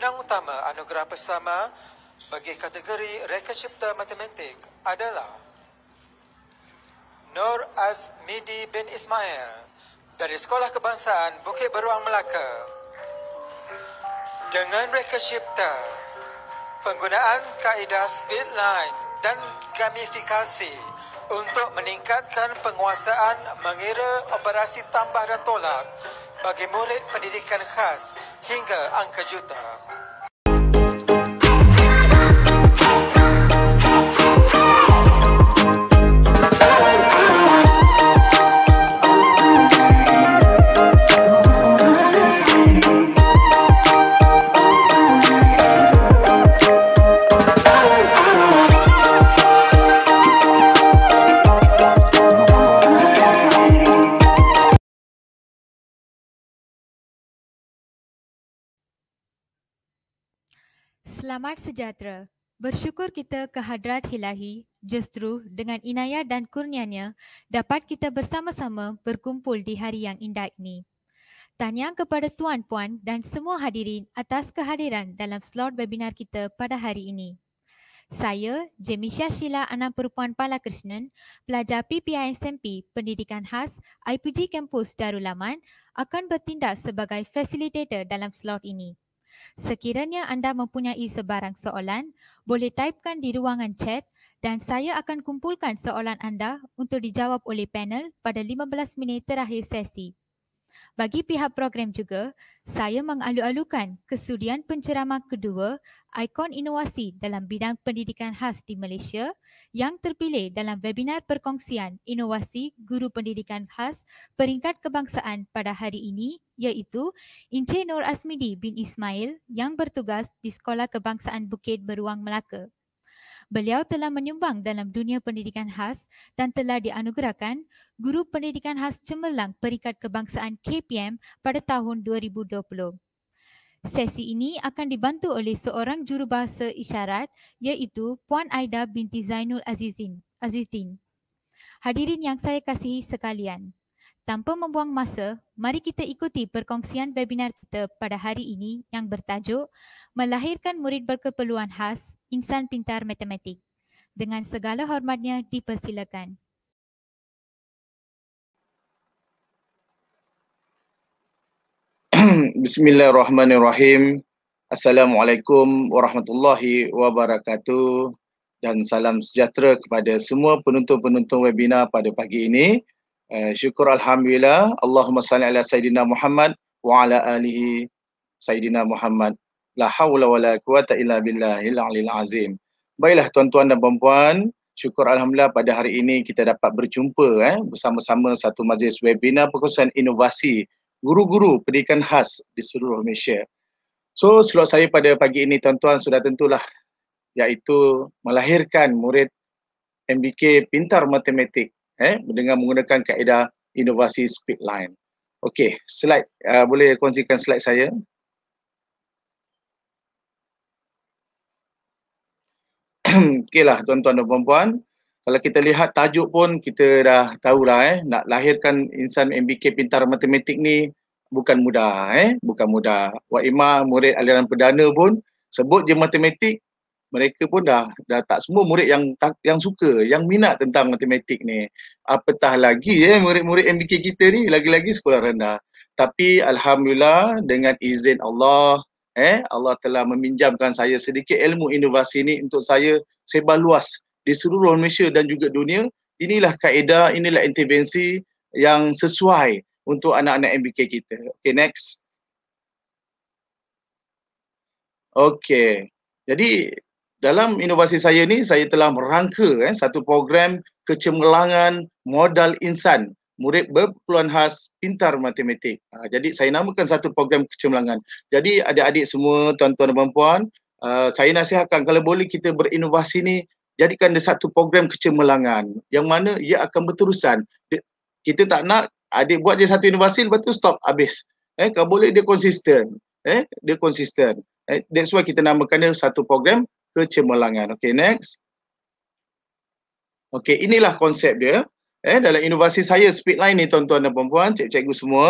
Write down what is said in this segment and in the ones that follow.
Pemenang utama anugerah bersama bagi kategori Reka Cipta Matematik adalah Nur Azmidi bin Ismail dari Sekolah Kebangsaan Bukit Beruang Melaka. Dengan Reka Cipta, penggunaan kaedah speed line dan gamifikasi untuk meningkatkan penguasaan mengira operasi tambah dan tolak bagi murid pendidikan khas hingga angka juta. Selamat sejahtera. Bersyukur kita kehadrat hilahi justru dengan inayah dan kurnianya dapat kita bersama-sama berkumpul di hari yang indah ini. Tanya kepada tuan-puan dan semua hadirin atas kehadiran dalam slot webinar kita pada hari ini. Saya, Jemisha Shila Anak Perempuan Palakrishnan, pelajar PPISMP Pendidikan Khas IPG Kampus Darul Aman akan bertindak sebagai facilitator dalam slot ini. Sekiranya anda mempunyai sebarang soalan, boleh typekan di ruangan chat dan saya akan kumpulkan soalan anda untuk dijawab oleh panel pada 15 minit terakhir sesi. Bagi pihak program juga, saya mengalu-alukan kesudian penceramah kedua ikon inovasi dalam bidang pendidikan khas di Malaysia yang terpilih dalam webinar perkongsian inovasi guru pendidikan khas peringkat kebangsaan pada hari ini iaitu Encik Nur Asmidi bin Ismail yang bertugas di Sekolah Kebangsaan Bukit Beruang Melaka. Beliau telah menyumbang dalam dunia pendidikan khas dan telah dianugerahkan Guru Pendidikan Khas Cemerlang Perikat Kebangsaan KPM pada tahun 2020. Sesi ini akan dibantu oleh seorang jurubahasa isyarat iaitu Puan Aida binti Zainul Azizin, Azizdin. Hadirin yang saya kasihi sekalian, tanpa membuang masa, mari kita ikuti perkongsian webinar kita pada hari ini yang bertajuk Melahirkan Murid Berkeperluan Khas Insan Pintar Matematik. Dengan segala hormatnya dipersilakan. Bismillahirrahmanirrahim. Assalamualaikum warahmatullahi wabarakatuh dan salam sejahtera kepada semua penonton-penonton webinar pada pagi ini. Uh, syukur alhamdulillah Allahumma salli ala sayidina Muhammad wa ala alihi sayidina Muhammad. La haula wala quwata illa billahi aliyil azim. Baiklah tuan-tuan dan puan syukur alhamdulillah pada hari ini kita dapat berjumpa eh bersama-sama satu majlis webinar perkongsian inovasi guru-guru pendidikan khas di seluruh Malaysia. So slot saya pada pagi ini tuan-tuan sudah tentulah iaitu melahirkan murid MBK pintar matematik eh dengan menggunakan kaedah inovasi speed line. Okey, slide uh, boleh kongsikan slide saya? Okeylah tuan-tuan dan puan-puan, kalau kita lihat tajuk pun kita dah tahulah eh nak lahirkan insan MBK pintar matematik ni bukan mudah eh bukan mudah Wak Imah murid aliran perdana pun sebut je matematik mereka pun dah dah tak semua murid yang tak, yang suka yang minat tentang matematik ni apatah lagi eh murid-murid MBK kita ni lagi-lagi sekolah rendah tapi alhamdulillah dengan izin Allah eh Allah telah meminjamkan saya sedikit ilmu inovasi ni untuk saya sebar luas di seluruh Malaysia dan juga dunia, inilah kaedah, inilah intervensi yang sesuai untuk anak-anak MBK kita. Okay, next. Okay, jadi dalam inovasi saya ni, saya telah merangka eh, satu program kecemerlangan modal insan murid berpeluhan khas pintar matematik. Ha, jadi saya namakan satu program kecemerlangan. Jadi adik-adik semua, tuan-tuan dan puan-puan, uh, saya nasihatkan kalau boleh kita berinovasi ni jadikan dia satu program kecemerlangan yang mana ia akan berterusan. Dia, kita tak nak adik buat dia satu inovasi lepas tu stop habis. Eh, kalau boleh dia konsisten. Eh, dia konsisten. Eh, that's why kita namakan dia satu program kecemerlangan. Okay, next. Okay, inilah konsep dia. Eh, dalam inovasi saya speedline ni tuan-tuan dan perempuan, cikgu-cikgu semua,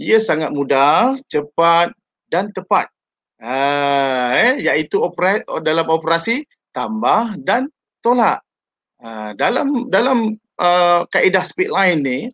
ia sangat mudah, cepat dan tepat. Ha, eh, iaitu operai, dalam operasi tambah dan tolak. Uh, ah, dalam dalam uh, kaedah speed line ni,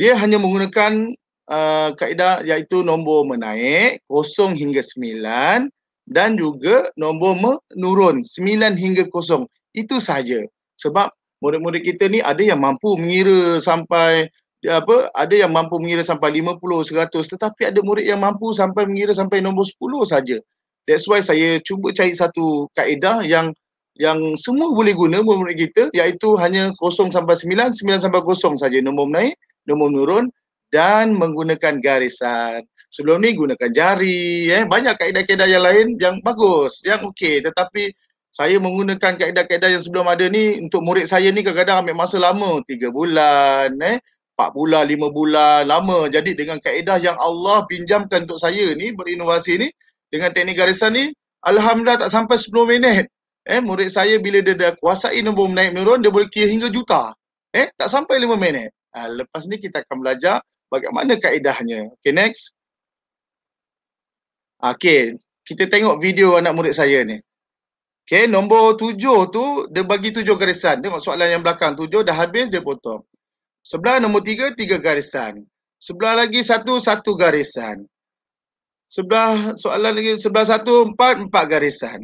dia hanya menggunakan uh, kaedah iaitu nombor menaik, kosong hingga sembilan dan juga nombor menurun, sembilan hingga kosong. Itu sahaja. Sebab murid-murid kita ni ada yang mampu mengira sampai dia apa ada yang mampu mengira sampai 50 100 tetapi ada murid yang mampu sampai mengira sampai nombor 10 saja that's why saya cuba cari satu kaedah yang yang semua boleh guna murid kita iaitu hanya 0 sampai 9, 9 sampai 0 saja nombor menaik, nombor menurun dan menggunakan garisan. Sebelum ni gunakan jari, eh. banyak kaedah-kaedah yang lain yang bagus, yang okey tetapi saya menggunakan kaedah-kaedah yang sebelum ada ni untuk murid saya ni kadang-kadang ambil masa lama, tiga bulan, eh. 4 bulan, lima bulan, lama. Jadi dengan kaedah yang Allah pinjamkan untuk saya ni, berinovasi ni, dengan teknik garisan ni, Alhamdulillah tak sampai 10 minit. Eh, murid saya bila dia dah kuasai nombor naik menurun, dia boleh kira hingga juta. Eh, tak sampai lima minit. Ha, lepas ni kita akan belajar bagaimana kaedahnya. Okay, next. Okay, kita tengok video anak murid saya ni. Okay, nombor tujuh tu, dia bagi tujuh garisan. Tengok soalan yang belakang. Tujuh dah habis, dia potong. Sebelah nombor tiga, tiga garisan. Sebelah lagi satu, satu garisan. Sebelah soalan lagi, sebelah satu, empat, empat garisan.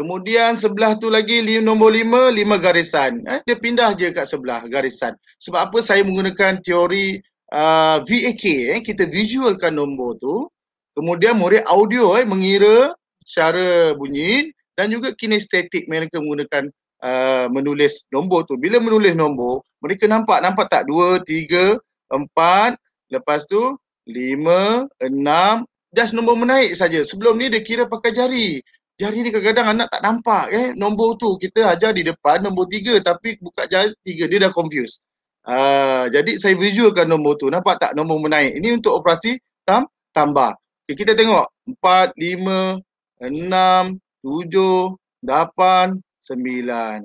Kemudian sebelah tu lagi nombor lima, lima garisan. Eh, dia pindah je kat sebelah garisan. Sebab apa saya menggunakan teori uh, VAK, eh, kita visualkan nombor tu. Kemudian murid audio eh, mengira secara bunyi dan juga kinestetik mereka menggunakan uh, menulis nombor tu. Bila menulis nombor, mereka nampak, nampak tak? Dua, tiga, empat, lepas tu lima, enam, just nombor menaik saja. Sebelum ni dia kira pakai jari. Jari ni kadang-kadang anak tak nampak eh. Nombor tu kita ajar di depan nombor tiga tapi buka jari tiga dia dah confused. Uh, jadi saya visualkan nombor tu. Nampak tak nombor menaik? Ini untuk operasi tam tambah. Okay, kita tengok. Empat, lima, enam, tujuh, lapan, sembilan.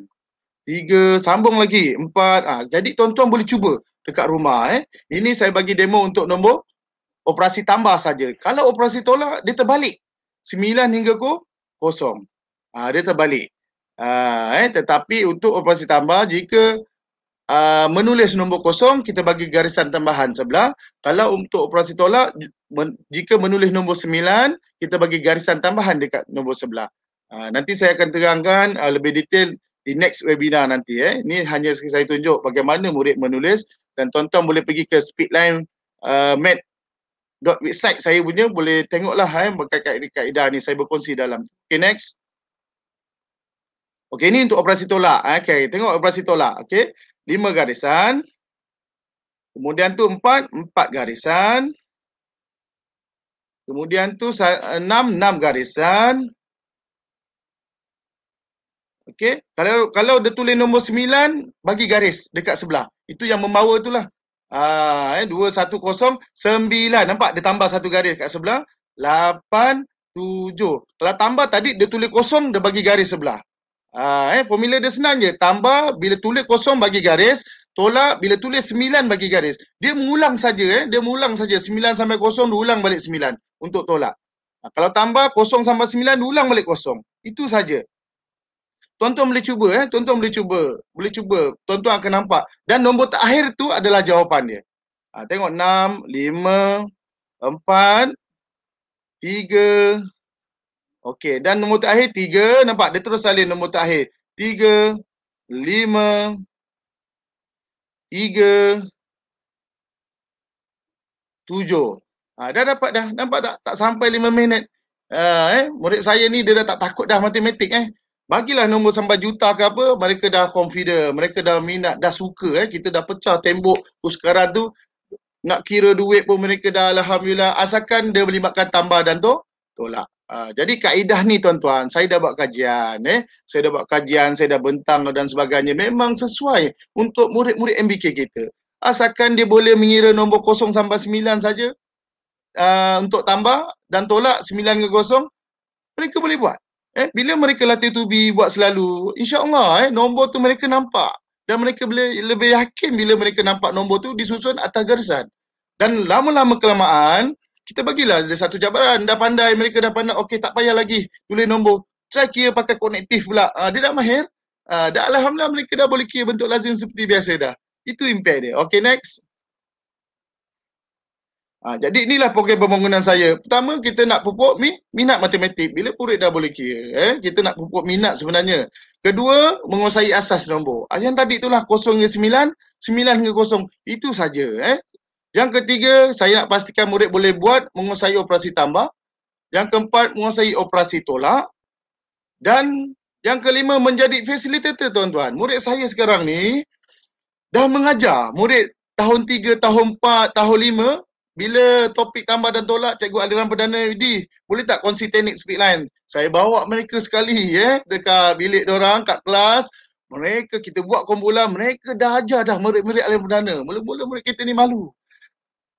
Tiga, sambung lagi. Empat. Ah, jadi tuan-tuan boleh cuba dekat rumah. Eh. Ini saya bagi demo untuk nombor operasi tambah saja. Kalau operasi tolak, dia terbalik. Sembilan hingga ke kosong. Uh, dia terbalik. Uh, eh, tetapi untuk operasi tambah, jika uh, menulis nombor kosong, kita bagi garisan tambahan sebelah. Kalau untuk operasi tolak, men, jika menulis nombor sembilan, kita bagi garisan tambahan dekat nombor sebelah. Uh, nanti saya akan terangkan uh, lebih detail di next webinar nanti. Eh. Ini hanya saya tunjuk bagaimana murid menulis dan tuan-tuan boleh pergi ke speedline uh, mat dot website saya punya boleh tengoklah eh berkaitan dengan kaedah ni saya berkongsi dalam. Okay next. Okay ni untuk operasi tolak. Eh, okay tengok operasi tolak. Okay. Lima garisan. Kemudian tu empat. Empat garisan. Kemudian tu enam. Enam garisan. Okay. Kalau kalau dia tulis nombor sembilan bagi garis dekat sebelah. Itu yang membawa itulah. Ah, 2109. Eh, Nampak dia tambah satu garis kat sebelah. 87. Kalau tambah tadi dia tulis kosong, dia bagi garis sebelah. Ah, eh formula dia senang je. Tambah bila tulis kosong bagi garis, tolak bila tulis sembilan, bagi garis. Dia mengulang saja eh, dia mengulang saja sembilan sampai kosong dia ulang balik sembilan untuk tolak. Ah, kalau tambah kosong sampai sembilan, dia ulang balik kosong. Itu saja tuan-tuan boleh cuba eh tuan-tuan boleh cuba boleh cuba tuan-tuan akan nampak dan nombor terakhir tu adalah jawapan dia ha, tengok 6 5 4 3 3 okey dan nombor terakhir tiga nampak dia terus salin nombor terakhir tiga, lima, tiga, tujuh. Ha, dah dapat dah. Nampak tak? Tak sampai lima minit. Uh, eh? Murid saya ni dia dah tak takut dah matematik eh bagilah nombor sampai juta ke apa, mereka dah confident, mereka dah minat, dah suka eh. Kita dah pecah tembok tu sekarang tu, nak kira duit pun mereka dah Alhamdulillah. Asalkan dia melibatkan tambah dan tu, tolak. Uh, jadi kaedah ni tuan-tuan, saya dah buat kajian eh. Saya dah buat kajian, saya dah bentang dan sebagainya. Memang sesuai untuk murid-murid MBK kita. Asalkan dia boleh mengira nombor kosong sampai sembilan saja uh, untuk tambah dan tolak sembilan ke kosong, mereka boleh buat eh bila mereka latih tubi buat selalu insyaallah eh nombor tu mereka nampak dan mereka boleh lebih yakin bila mereka nampak nombor tu disusun atas garisan dan lama-lama kelamaan kita bagilah ada satu jabaran dah pandai mereka dah pandai okey tak payah lagi tulis nombor try kira pakai konektif pula ha, dia dah mahir ha, dah alhamdulillah mereka dah boleh kira bentuk lazim seperti biasa dah itu impact dia okay next Ha, jadi inilah program pembangunan saya. Pertama, kita nak pupuk mi, minat matematik. Bila purit dah boleh kira. Eh? Kita nak pupuk minat sebenarnya. Kedua, menguasai asas nombor. Ah, yang tadi itulah 0 hingga sembilan 9 hingga 0. Itu saja. Eh? Yang ketiga, saya nak pastikan murid boleh buat menguasai operasi tambah. Yang keempat, menguasai operasi tolak. Dan yang kelima, menjadi facilitator tuan-tuan. Murid saya sekarang ni dah mengajar murid tahun tiga, tahun empat, tahun lima bila topik tambah dan tolak cikgu aliran perdana Yudi boleh tak kongsi teknik speed line saya bawa mereka sekali ya eh, dekat bilik orang kat kelas mereka kita buat kumpulan mereka dah ajar dah merik-merik aliran perdana mula-mula murid kita ni malu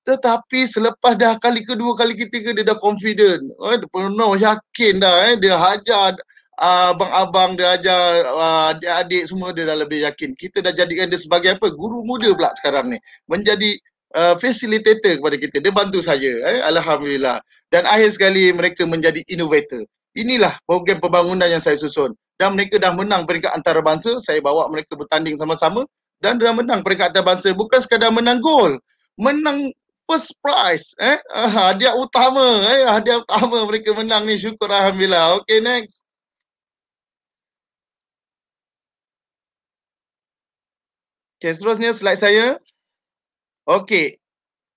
tetapi selepas dah kali kedua kali ketiga dia dah confident eh, dia penuh yakin dah eh, dia ajar ah, abang-abang dia ajar ah, adik-adik semua dia dah lebih yakin kita dah jadikan dia sebagai apa guru muda pula sekarang ni menjadi Uh, facilitator kepada kita. Dia bantu saya. Eh? Alhamdulillah. Dan akhir sekali mereka menjadi innovator. Inilah program pembangunan yang saya susun. Dan mereka dah menang peringkat antarabangsa. Saya bawa mereka bertanding sama-sama. Dan dah menang peringkat antarabangsa. Bukan sekadar menang gol. Menang first prize. Eh? Ah, hadiah utama. Eh? Hadiah utama mereka menang ni. Syukur Alhamdulillah. Okay next. Okay, seterusnya slide saya. Okey.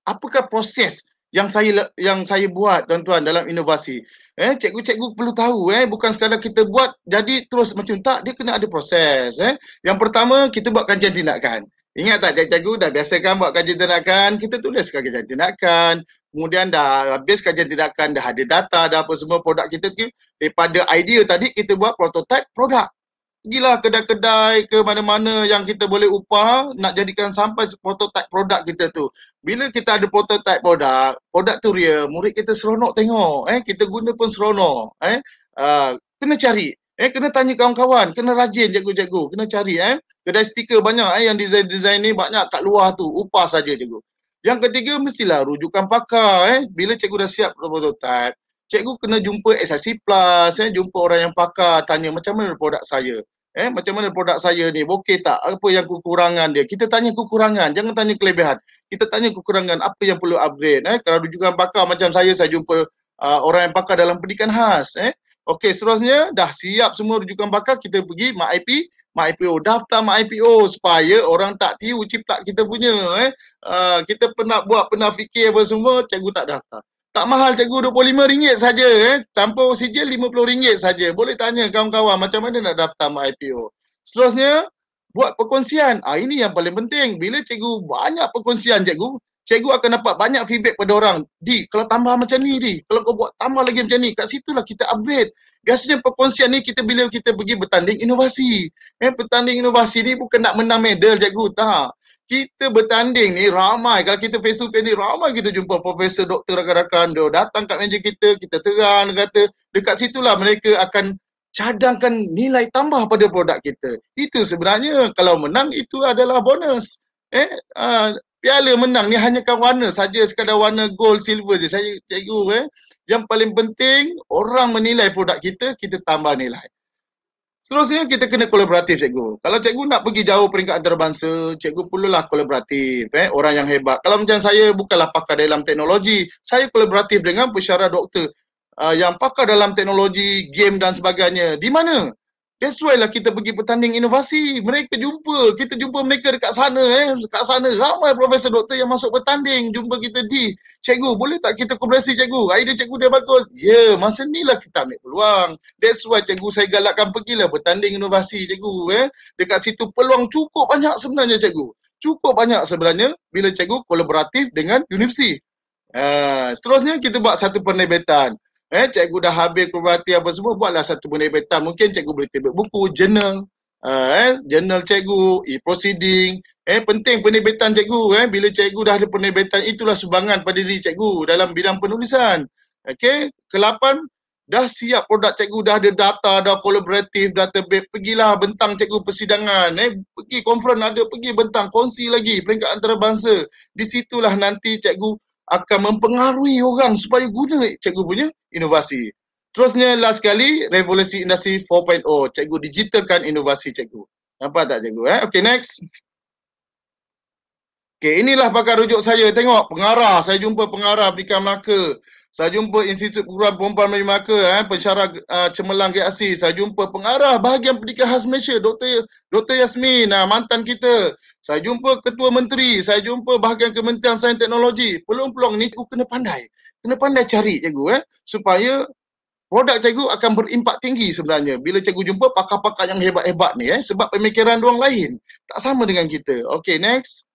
Apakah proses yang saya yang saya buat tuan-tuan dalam inovasi? Eh, cikgu-cikgu perlu tahu eh, bukan sekadar kita buat jadi terus macam tak, dia kena ada proses eh. Yang pertama kita buat kajian tindakan. Ingat tak cikgu-cikgu dah biasakan buat kajian tindakan, kita tulis kajian tindakan. Kemudian dah habis kajian tindakan, dah ada data, dah apa semua produk kita. Daripada idea tadi, kita buat prototype produk pergilah kedai-kedai ke mana-mana yang kita boleh upah nak jadikan sampai prototype produk kita tu. Bila kita ada prototype produk, produk tu real, murid kita seronok tengok. Eh, kita guna pun seronok. Eh, uh, kena cari. Eh, kena tanya kawan-kawan. Kena rajin jago-jago Kena cari. Eh, kedai stiker banyak eh, yang desain desain ni banyak kat luar tu. Upah saja jago Yang ketiga mestilah rujukan pakar. Eh, bila cikgu dah siap prototype, cikgu kena jumpa SIC Plus, eh, jumpa orang yang pakar, tanya macam mana produk saya. Eh, macam mana produk saya ni, okey tak? Apa yang kekurangan dia? Kita tanya kekurangan, jangan tanya kelebihan. Kita tanya kekurangan, apa yang perlu upgrade. Eh? Kalau juga pakar macam saya, saya jumpa uh, orang yang pakar dalam pendidikan khas. Eh? Okey, seterusnya dah siap semua rujukan bakar, kita pergi MyIP, IPO Daftar IPO supaya orang tak tiru ciplak kita punya. Eh. Uh, kita pernah buat, pernah fikir apa semua, cikgu tak daftar. Tak mahal cikgu RM25 saja eh. Tanpa sijil RM50 saja. Boleh tanya kawan-kawan macam mana nak daftar IPO. Seterusnya, buat perkongsian. Ah ini yang paling penting. Bila cikgu banyak perkongsian cikgu, cikgu akan dapat banyak feedback pada orang. Di, kalau tambah macam ni di, kalau kau buat tambah lagi macam ni, kat situlah kita update. Biasanya perkongsian ni kita bila kita pergi bertanding inovasi. Eh bertanding inovasi ni bukan nak menang medal cikgu, tak kita bertanding ni ramai kalau kita face to face ni ramai kita jumpa profesor doktor rakan-rakan dia datang kat meja kita kita terang dia kata dekat situlah mereka akan cadangkan nilai tambah pada produk kita itu sebenarnya kalau menang itu adalah bonus eh uh, piala menang ni hanya kan warna saja sekadar warna gold silver je saya cikgu eh yang paling penting orang menilai produk kita kita tambah nilai Seterusnya kita kena kolaboratif cikgu. Kalau cikgu nak pergi jauh peringkat antarabangsa, cikgu perlulah kolaboratif eh orang yang hebat. Kalau macam saya bukanlah pakar dalam teknologi, saya kolaboratif dengan pusyara doktor uh, yang pakar dalam teknologi, game dan sebagainya. Di mana? That's why lah kita pergi pertanding inovasi. Mereka jumpa, kita jumpa mereka dekat sana eh. Dekat sana ramai profesor doktor yang masuk pertanding jumpa kita di. Cikgu boleh tak kita kolaborasi cikgu? Idea cikgu dia bagus. Ya, yeah, masa ni lah kita ambil peluang. That's why cikgu saya galakkan pergilah bertanding inovasi cikgu eh. Dekat situ peluang cukup banyak sebenarnya cikgu. Cukup banyak sebenarnya bila cikgu kolaboratif dengan universiti. Uh, seterusnya kita buat satu penerbitan. Eh, cikgu dah habis perhati apa semua, buatlah satu benda beta. Mungkin cikgu boleh tebak buku, jurnal, uh, ah, eh, jurnal cikgu, e-proceeding. Eh, penting penerbitan cikgu. Eh, bila cikgu dah ada penerbitan, itulah sumbangan pada diri cikgu dalam bidang penulisan. Okey, kelapan, dah siap produk cikgu, dah ada data, dah kolaboratif, database, pergilah bentang cikgu persidangan, eh, pergi konferen ada, pergi bentang, kongsi lagi peringkat antarabangsa. Di situlah nanti cikgu akan mempengaruhi orang supaya guna cikgu punya inovasi. Terusnya last sekali revolusi industri 4.0. Cikgu digitalkan inovasi cikgu. Nampak tak cikgu eh? Okay next. Okay inilah pakar rujuk saya. Tengok pengarah. Saya jumpa pengarah Pendidikan Melaka. Saya jumpa Institut Perguruan Perempuan Melayu Melaka, eh, pencara uh, eh, cemerlang reaksi. Saya jumpa pengarah bahagian pendidikan khas Malaysia, Dr. Dr. Yasmin, uh, mantan kita. Saya jumpa ketua menteri, saya jumpa bahagian kementerian sains teknologi. Peluang-peluang ni cikgu kena pandai. Kena pandai cari cikgu eh, supaya produk cikgu akan berimpak tinggi sebenarnya. Bila cikgu jumpa pakar-pakar yang hebat-hebat ni eh, sebab pemikiran orang lain. Tak sama dengan kita. Okay, next.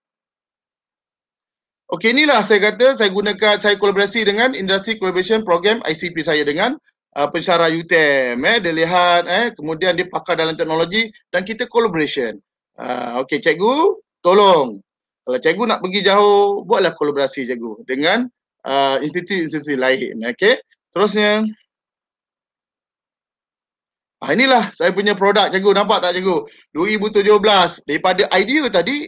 Okey inilah saya kata saya gunakan saya kolaborasi dengan industri collaboration program ICP saya dengan uh, pensyarah UTM eh dia lihat eh kemudian dia pakar dalam teknologi dan kita collaboration. Uh, Okey cikgu tolong kalau cikgu nak pergi jauh buatlah kolaborasi cikgu dengan uh, institusi-institusi lain. Okey terusnya Ah, inilah saya punya produk cikgu nampak tak cikgu 2017 daripada idea tadi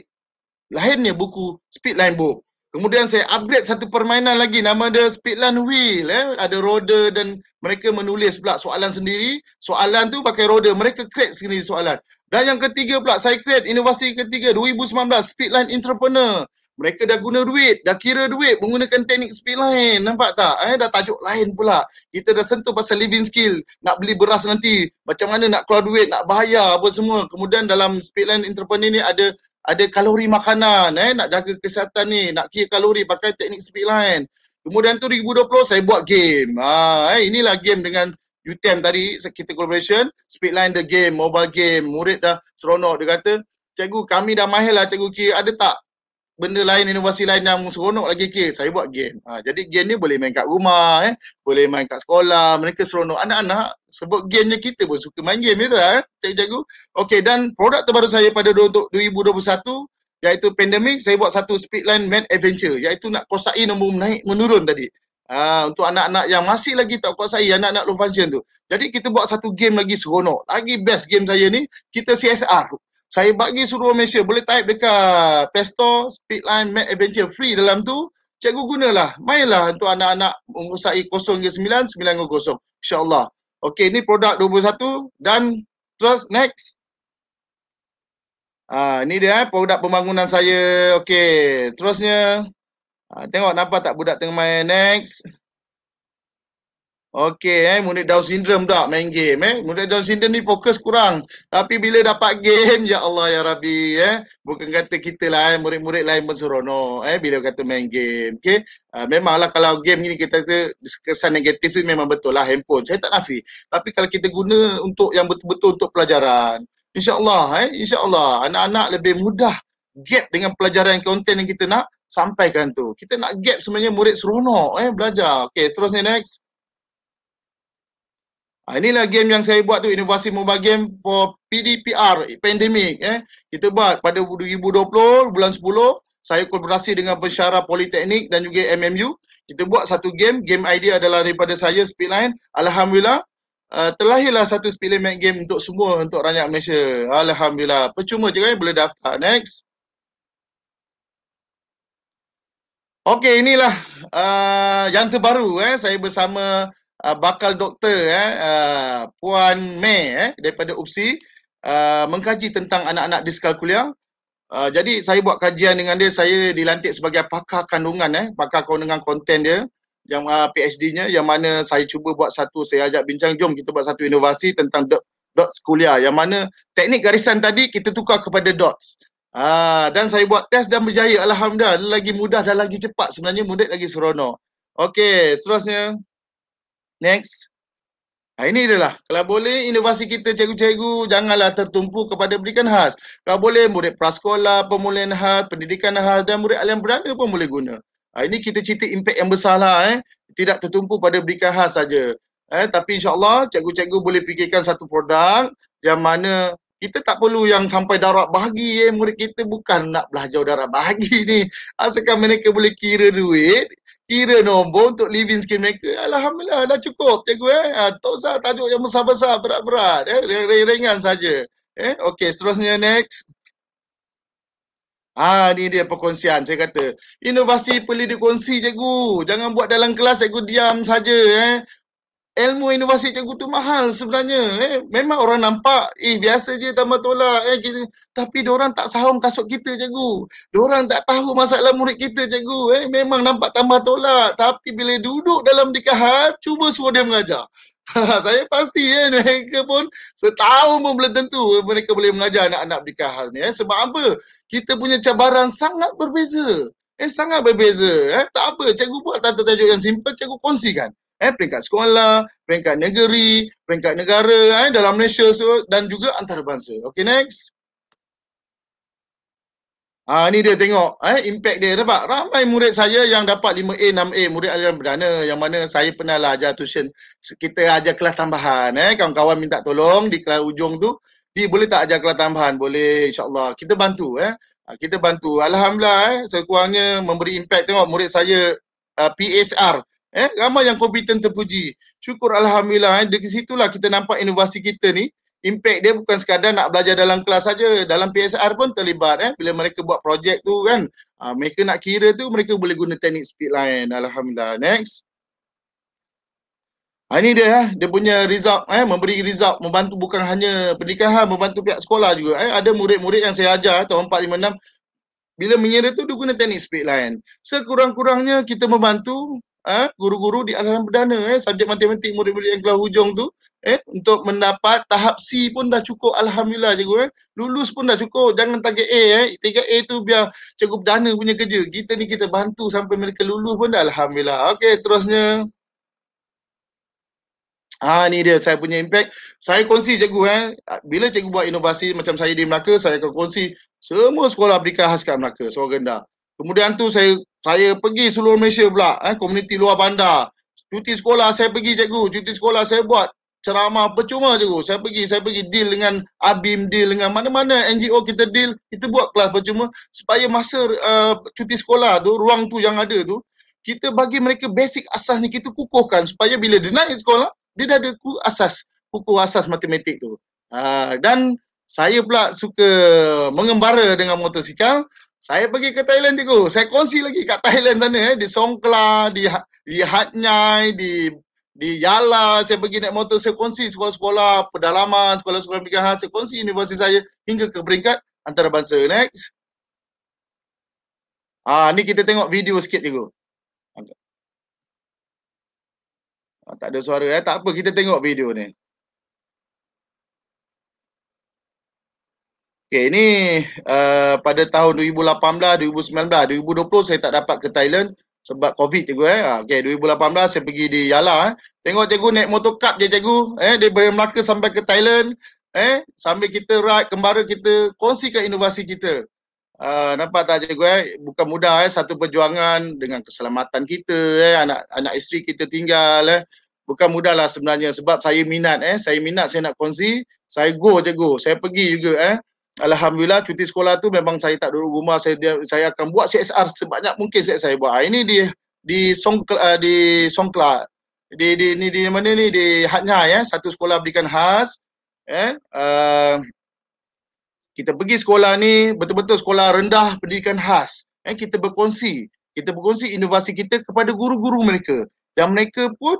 lahirnya buku Speedline Book Kemudian saya upgrade satu permainan lagi nama dia Speedland Wheel eh. Ada roda dan mereka menulis pula soalan sendiri. Soalan tu pakai roda, mereka create sendiri soalan. Dan yang ketiga pula saya create inovasi ketiga 2019 Speedline Entrepreneur. Mereka dah guna duit, dah kira duit menggunakan teknik speedline. Nampak tak? Eh, dah tajuk lain pula. Kita dah sentuh pasal living skill. Nak beli beras nanti. Macam mana nak keluar duit, nak bayar apa semua. Kemudian dalam speedline entrepreneur ni ada ada kalori makanan eh nak jaga kesihatan ni nak kira kalori pakai teknik speed line kemudian tu 2020 saya buat game ha eh inilah game dengan UTM tadi kita collaboration speed line the game mobile game murid dah seronok dia kata cikgu kami dah mahir lah cikgu kira ada tak benda lain inovasi lain yang seronok lagi kira saya buat game ha, jadi game ni boleh main kat rumah eh boleh main kat sekolah mereka seronok anak-anak sebut gamenya kita pun suka main game gitu lah. Ha? Cikgu cikgu. Okay dan produk terbaru saya pada untuk 2021 iaitu pandemik saya buat satu speedline main adventure iaitu nak kuasai nombor naik menurun tadi. Ha, untuk anak-anak yang masih lagi tak kuasai anak-anak low function tu. Jadi kita buat satu game lagi seronok. Lagi best game saya ni kita CSR. Saya bagi suruh Malaysia boleh type dekat Play Store Speedline Mad Adventure free dalam tu. Cikgu gunalah. Mainlah untuk anak-anak mengusai 09 90. InsyaAllah. Okey, ni produk 21 dan terus next. Ah, ha, ni dia eh, produk pembangunan saya. Okey, terusnya. Ha, tengok nampak tak budak tengah main next. Okay, eh Munich Down Syndrome tak main game eh. Munich Down Syndrome ni fokus kurang. Tapi bila dapat game ya Allah ya Rabbi eh. Bukan kata kita lah eh murid-murid lain pun seronok eh bila kata main game. okay. Uh, ah, memanglah kalau game ni kita kata kesan negatif ni memang betul lah handphone. Saya tak nafi. Tapi kalau kita guna untuk yang betul-betul untuk pelajaran. InsyaAllah eh. InsyaAllah anak-anak lebih mudah gap dengan pelajaran konten yang kita nak sampaikan tu. Kita nak gap sebenarnya murid seronok eh belajar. Okay, terus ni next. Ha, inilah game yang saya buat tu inovasi mobile game for PDPR pandemik. eh. Kita buat pada 2020 bulan 10 saya kolaborasi dengan pensyarah politeknik dan juga MMU. Kita buat satu game, game idea adalah daripada saya Speedline. Alhamdulillah uh, terlahirlah satu Speedline game untuk semua untuk rakyat Malaysia. Alhamdulillah. Percuma je eh, kan boleh daftar. Next. Okey inilah uh, yang terbaru eh saya bersama Ah, bakal doktor eh uh, puan Mei eh daripada UPSI uh, ah, mengkaji tentang anak-anak diskalkulia. Uh, jadi saya buat kajian dengan dia, saya dilantik sebagai pakar kandungan eh, pakar kandungan konten dia yang uh, PhD-nya yang mana saya cuba buat satu saya ajak bincang jom kita buat satu inovasi tentang dot dot sekolah yang mana teknik garisan tadi kita tukar kepada dots. Uh, dan saya buat test dan berjaya alhamdulillah lagi mudah dan lagi cepat sebenarnya murid lagi seronok. Okey, seterusnya Next. Ha, ini adalah. Kalau boleh, inovasi kita cikgu-cikgu janganlah tertumpu kepada berikan khas. Kalau boleh, murid prasekolah, pemulihan khas, pendidikan khas dan murid alam berada pun boleh guna. Ha, ini kita cerita impak yang besar lah eh. Tidak tertumpu pada berikan khas saja. Eh, tapi insyaAllah cikgu-cikgu boleh fikirkan satu produk yang mana kita tak perlu yang sampai darab bahagi eh. Murid kita bukan nak belajar darab bahagi ni. Asalkan mereka boleh kira duit, kira nombor untuk living skin mereka. Alhamdulillah dah cukup cikgu eh. Ha, tak usah tajuk yang besar-besar berat-berat eh. Ringan-ringan saja. Eh, okey seterusnya next. Ha ni dia perkongsian saya kata. Inovasi perlu dikongsi cikgu. Jangan buat dalam kelas cikgu diam saja eh ilmu inovasi cikgu tu mahal sebenarnya. Eh. Memang orang nampak, eh biasa je tambah tolak. Eh, kita. Tapi orang tak saham kasut kita cikgu. orang tak tahu masalah murid kita cikgu. Eh. Memang nampak tambah tolak. Tapi bila duduk dalam dikahat, cuba suruh dia mengajar. saya pasti ya, eh, mereka pun setahun pun belum tentu mereka boleh mengajar anak-anak dikahat ni. Eh. Sebab apa? Kita punya cabaran sangat berbeza. Eh sangat berbeza. Eh. Tak apa, cikgu buat tata tajuk yang simple, cikgu kongsikan eh peringkat sekolah, peringkat negeri, peringkat negara eh dalam Malaysia so, dan juga antarabangsa. Okay next. Ah ni dia tengok eh impact dia nampak ramai murid saya yang dapat 5A 6A murid aliran perdana yang mana saya pernah lah ajar tuition kita ajar kelas tambahan eh kawan-kawan minta tolong di kelas ujung tu di boleh tak ajar kelas tambahan boleh insyaallah kita bantu eh ha, kita bantu alhamdulillah eh sekurangnya memberi impact tengok murid saya uh, eh, PSR Eh, ramai yang kompeten terpuji. Syukur Alhamdulillah. Eh. Dari situlah kita nampak inovasi kita ni. Impact dia bukan sekadar nak belajar dalam kelas saja. Dalam PSR pun terlibat. Eh. Bila mereka buat projek tu kan. Ha, mereka nak kira tu mereka boleh guna teknik speed line. Alhamdulillah. Next. Ha, ini dia eh. Dia punya result. Eh. Memberi result. Membantu bukan hanya pernikahan. Membantu pihak sekolah juga. Eh. Ada murid-murid yang saya ajar. Eh, tahun 4, 5, 6. Bila mengira tu, dia guna teknik speed line. Sekurang-kurangnya kita membantu ah guru-guru di alam perdana eh subjek matematik murid-murid yang kelas hujung tu eh untuk mendapat tahap C pun dah cukup alhamdulillah cikgu eh lulus pun dah cukup jangan target A eh target A tu biar cikgu perdana punya kerja kita ni kita bantu sampai mereka lulus pun dah alhamdulillah okey terusnya Ha ni dia saya punya impact. Saya kongsi cikgu eh. Bila cikgu buat inovasi macam saya di Melaka, saya akan kongsi semua sekolah berikan khas kat Melaka. Suara rendah. Kemudian tu saya saya pergi seluruh Malaysia pula, eh, komuniti luar bandar. Cuti sekolah saya pergi cikgu, cuti sekolah saya buat ceramah percuma cikgu. Saya pergi, saya pergi deal dengan ABIM, deal dengan mana-mana NGO kita deal, kita buat kelas percuma supaya masa uh, cuti sekolah tu, ruang tu yang ada tu, kita bagi mereka basic asas ni kita kukuhkan supaya bila dia naik sekolah, dia dah ada kukuh asas, kukuh asas matematik tu. Uh, dan saya pula suka mengembara dengan motosikal, saya pergi ke Thailand cikgu. Saya kongsi lagi kat Thailand sana eh. Di Songkla, di, ha-, di Hat di di Yala. Saya pergi naik motor, saya kongsi sekolah-sekolah pedalaman, sekolah-sekolah pendidikan. Saya kongsi universiti saya hingga ke peringkat antarabangsa. Next. Ah, ni kita tengok video sikit cikgu. Ah, tak ada suara eh. Tak apa, kita tengok video ni. Okay, ini uh, pada tahun 2018, 2019, 2020 saya tak dapat ke Thailand sebab COVID cikgu eh. Ah, okay, 2018 saya pergi di Yala eh. Tengok cikgu naik motor cup je cikgu. Eh, dia dari Melaka sampai ke Thailand. Eh, sambil kita ride, kembara kita, kongsikan inovasi kita. Uh, nampak tak cikgu eh? Bukan mudah eh, satu perjuangan dengan keselamatan kita eh, anak anak isteri kita tinggal eh. Bukan mudah lah sebenarnya sebab saya minat eh, saya minat saya nak kongsi. Saya go cikgu, saya pergi juga eh. Alhamdulillah cuti sekolah tu memang saya tak duduk rumah saya dia, saya akan buat CSR sebanyak mungkin saya saya buat. Ah, ini di di Songkl uh, ah, di Songkla. Di di ni di mana ni di Hatnya ya, satu sekolah berikan khas. Eh? Uh, kita pergi sekolah ni betul-betul sekolah rendah pendidikan khas. Eh? Kita berkongsi. Kita berkongsi inovasi kita kepada guru-guru mereka. Dan mereka pun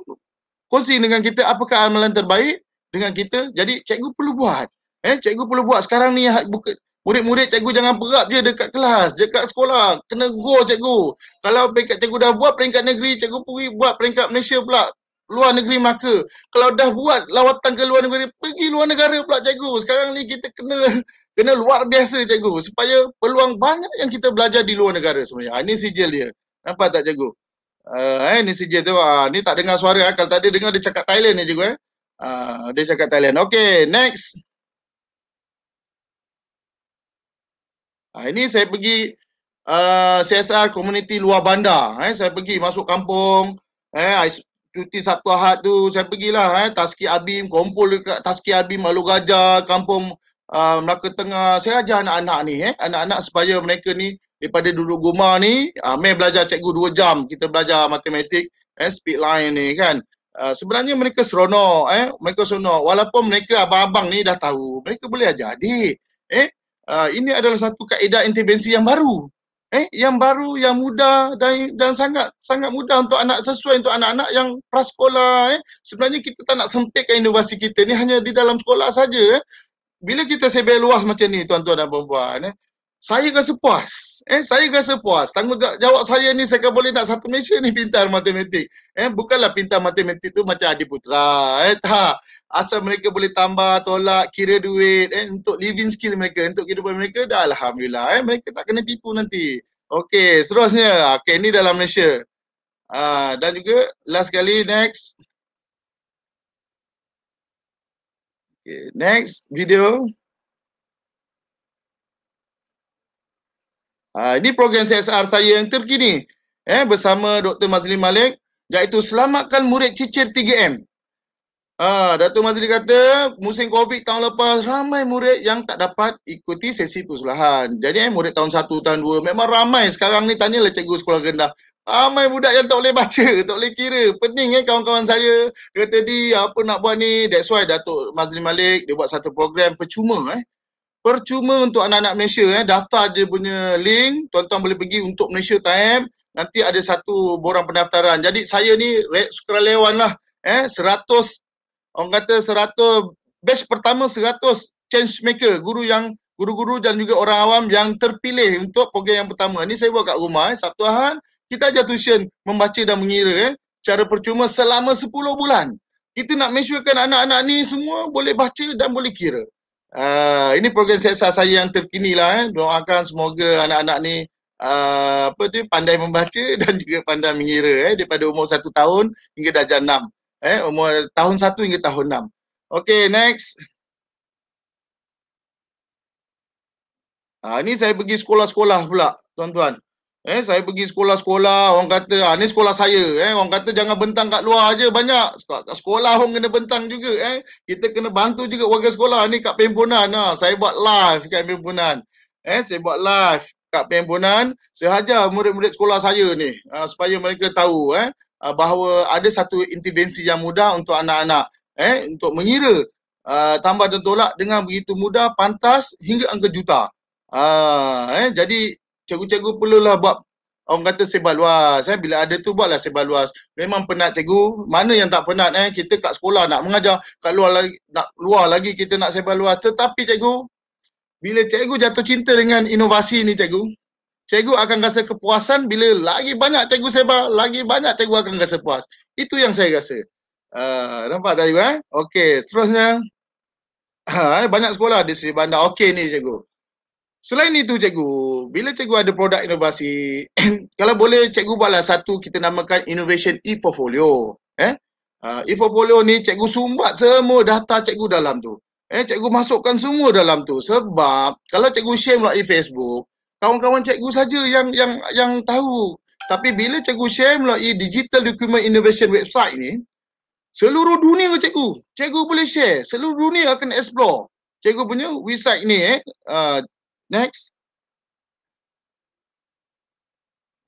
kongsi dengan kita apakah amalan terbaik dengan kita. Jadi cikgu perlu buat. Eh, cikgu perlu buat sekarang ni ha, buka Murid-murid cikgu jangan perap dia dekat kelas, dekat sekolah. Kena go cikgu. Kalau peringkat cikgu dah buat peringkat negeri, cikgu pergi buat peringkat Malaysia pula. Luar negeri maka. Kalau dah buat lawatan ke luar negeri, pergi luar negara pula cikgu. Sekarang ni kita kena kena luar biasa cikgu. Supaya peluang banyak yang kita belajar di luar negara sebenarnya. Ha, ini sijil dia. Nampak tak cikgu? Uh, eh, ini sijil dia. Ha, ni tak dengar suara. Ha. Kalau tak ada dengar dia cakap Thailand ni cikgu. Eh. Uh, dia cakap Thailand. Okay, next. Ha, ini saya pergi uh, ah, CSR community luar bandar. Eh. Saya pergi masuk kampung. Eh, cuti Sabtu Ahad tu saya pergilah eh, Taski Abim, kumpul dekat Taski Abim, Malu Gajah, kampung uh, Melaka Tengah. Saya ajar anak-anak ni. Eh. Anak-anak supaya mereka ni daripada duduk rumah ni, uh, main belajar cikgu dua jam. Kita belajar matematik, eh, speed line ni kan. Uh, sebenarnya mereka seronok. Eh. Mereka seronok. Walaupun mereka abang-abang ni dah tahu, mereka boleh ajar adik. Eh, Ah, ini adalah satu kaedah intervensi yang baru. Eh, yang baru, yang mudah dan dan sangat sangat mudah untuk anak sesuai untuk anak-anak yang prasekolah. Eh. Sebenarnya kita tak nak sempitkan inovasi kita ni hanya di dalam sekolah saja. Eh. Bila kita sebar luas macam ni tuan-tuan dan puan-puan, eh, saya rasa puas. Eh, saya rasa puas. Tanggungjawab saya ni saya kan boleh nak satu Malaysia ni pintar matematik. Eh, bukanlah pintar matematik tu macam Adi Putra. Eh, tak asal mereka boleh tambah tolak kira duit eh untuk living skill mereka untuk kehidupan mereka dah alhamdulillah eh mereka tak kena tipu nanti okey seterusnya okey ni dalam Malaysia uh, dan juga last kali next okey next video Uh, ini program CSR saya yang terkini eh, bersama Dr. Mazli Malik iaitu selamatkan murid cicir 3M. Ha, Datuk Mazli kata musim COVID tahun lepas ramai murid yang tak dapat ikuti sesi persulahan. Jadi eh, murid tahun satu tahun dua memang ramai sekarang ni tanyalah cikgu sekolah rendah. Ramai budak yang tak boleh baca, tak boleh kira. Pening eh kawan-kawan saya. Kata di apa nak buat ni. That's why Datuk Mazli Malik dia buat satu program percuma eh. Percuma untuk anak-anak Malaysia eh. Daftar dia punya link. Tuan-tuan boleh pergi untuk Malaysia Time. Nanti ada satu borang pendaftaran. Jadi saya ni sukarelawan lah. Eh, seratus orang kata 100 batch pertama seratus change maker guru yang guru-guru dan juga orang awam yang terpilih untuk program yang pertama. ini saya buat kat rumah eh. Sabtu Ahad kita ajar tuition membaca dan mengira eh. Cara percuma selama sepuluh bulan. Kita nak make sure kan anak-anak ni semua boleh baca dan boleh kira. Uh, ini program seksa saya yang terkini lah eh. Doakan semoga anak-anak ni uh, apa tu, pandai membaca dan juga pandai mengira eh. Daripada umur satu tahun hingga darjah 6 eh umur tahun satu hingga tahun enam. Okay next. Ha, ni saya pergi sekolah-sekolah pula, tuan-tuan. Eh, saya pergi sekolah-sekolah, orang kata, ha, ni sekolah saya. Eh, orang kata jangan bentang kat luar aja banyak. sekolah kat sekolah pun kena bentang juga. Eh, kita kena bantu juga warga sekolah. Ni kat pembunan. Ha. Saya buat live kat pembunan. Eh, saya buat live kat pembunan. Saya hajar murid-murid sekolah saya ni. Ha, supaya mereka tahu. Eh uh, bahawa ada satu intervensi yang mudah untuk anak-anak eh untuk mengira uh, tambah dan tolak dengan begitu mudah pantas hingga angka juta. Uh, eh jadi cikgu-cikgu perlulah buat orang kata sebar luas eh bila ada tu buatlah sebar luas. Memang penat cikgu, mana yang tak penat eh kita kat sekolah nak mengajar kat luar lagi nak luar lagi kita nak sebar luas tetapi cikgu bila cikgu jatuh cinta dengan inovasi ni cikgu, cikgu akan rasa kepuasan bila lagi banyak cikgu sebar, lagi banyak cikgu akan rasa puas. Itu yang saya rasa. Uh, nampak tak cikgu eh? Okey, seterusnya. Ha, banyak sekolah di Seri Bandar. Okey ni cikgu. Selain itu cikgu, bila cikgu ada produk inovasi, kalau boleh cikgu buatlah satu kita namakan innovation e-portfolio. Eh? Uh, e-portfolio ni cikgu sumbat semua data cikgu dalam tu. Eh, cikgu masukkan semua dalam tu sebab kalau cikgu share melalui Facebook, kawan-kawan cikgu saja yang yang yang tahu. Tapi bila cikgu share melalui Digital Document Innovation website ni, seluruh dunia ke cikgu. Cikgu boleh share, seluruh dunia akan explore. Cikgu punya website ni eh. Uh, next.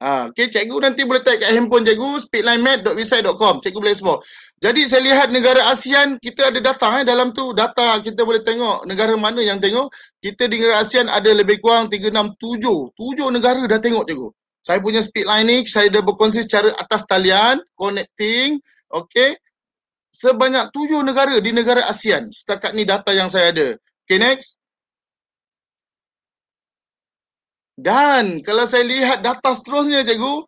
Ah, uh, okay, cikgu nanti boleh tag kat handphone cikgu speedlinemat.website.com. Cikgu boleh explore. Jadi saya lihat negara ASEAN kita ada data eh dalam tu data kita boleh tengok negara mana yang tengok kita di negara ASEAN ada lebih kurang 3 6 7 negara dah tengok cikgu. Saya punya speed line ni saya dah berkongsi secara atas talian connecting okey sebanyak 7 negara di negara ASEAN setakat ni data yang saya ada. Okay next. Dan kalau saya lihat data seterusnya cikgu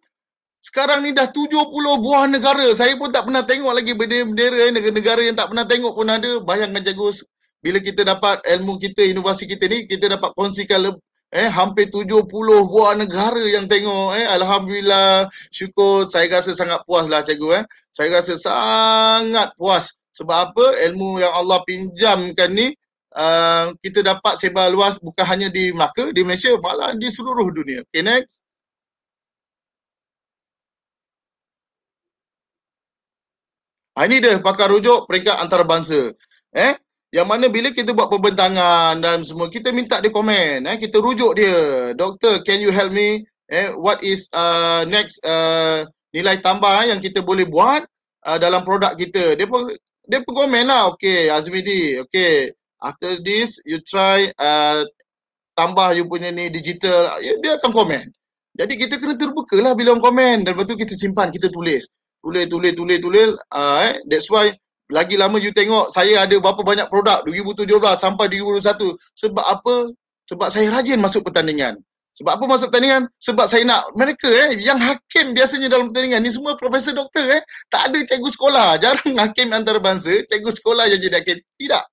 sekarang ni dah 70 buah negara. Saya pun tak pernah tengok lagi bendera-bendera negara-negara yang tak pernah tengok pun ada. Bayangkan cikgu bila kita dapat ilmu kita, inovasi kita ni, kita dapat kongsikan le- eh hampir 70 buah negara yang tengok eh alhamdulillah syukur saya rasa sangat puas lah cikgu eh saya rasa sangat puas sebab apa ilmu yang Allah pinjamkan ni Uh, kita dapat sebar luas bukan hanya di Melaka, di Malaysia, malah di seluruh dunia. Okay, next. Ha, ini dia pakar rujuk peringkat antarabangsa. Eh, yang mana bila kita buat pembentangan dan semua kita minta dia komen, eh kita rujuk dia. Doktor, can you help me? Eh, what is uh, next uh, nilai tambah eh, yang kita boleh buat uh, dalam produk kita? Dia pun dia pun komen lah. Okay, Azmi di. Okay, after this you try uh, tambah you punya ni digital. Ya, dia akan komen. Jadi kita kena terbuka lah bila orang komen dan lepas tu kita simpan, kita tulis tulis tulis tulis tulis uh, eh that's why lagi lama you tengok saya ada berapa banyak produk 2017 sampai 2021 sebab apa sebab saya rajin masuk pertandingan sebab apa masuk pertandingan sebab saya nak mereka eh yang hakim biasanya dalam pertandingan ni semua profesor doktor eh tak ada cikgu sekolah jarang hakim antarabangsa cikgu sekolah yang jadi hakim tidak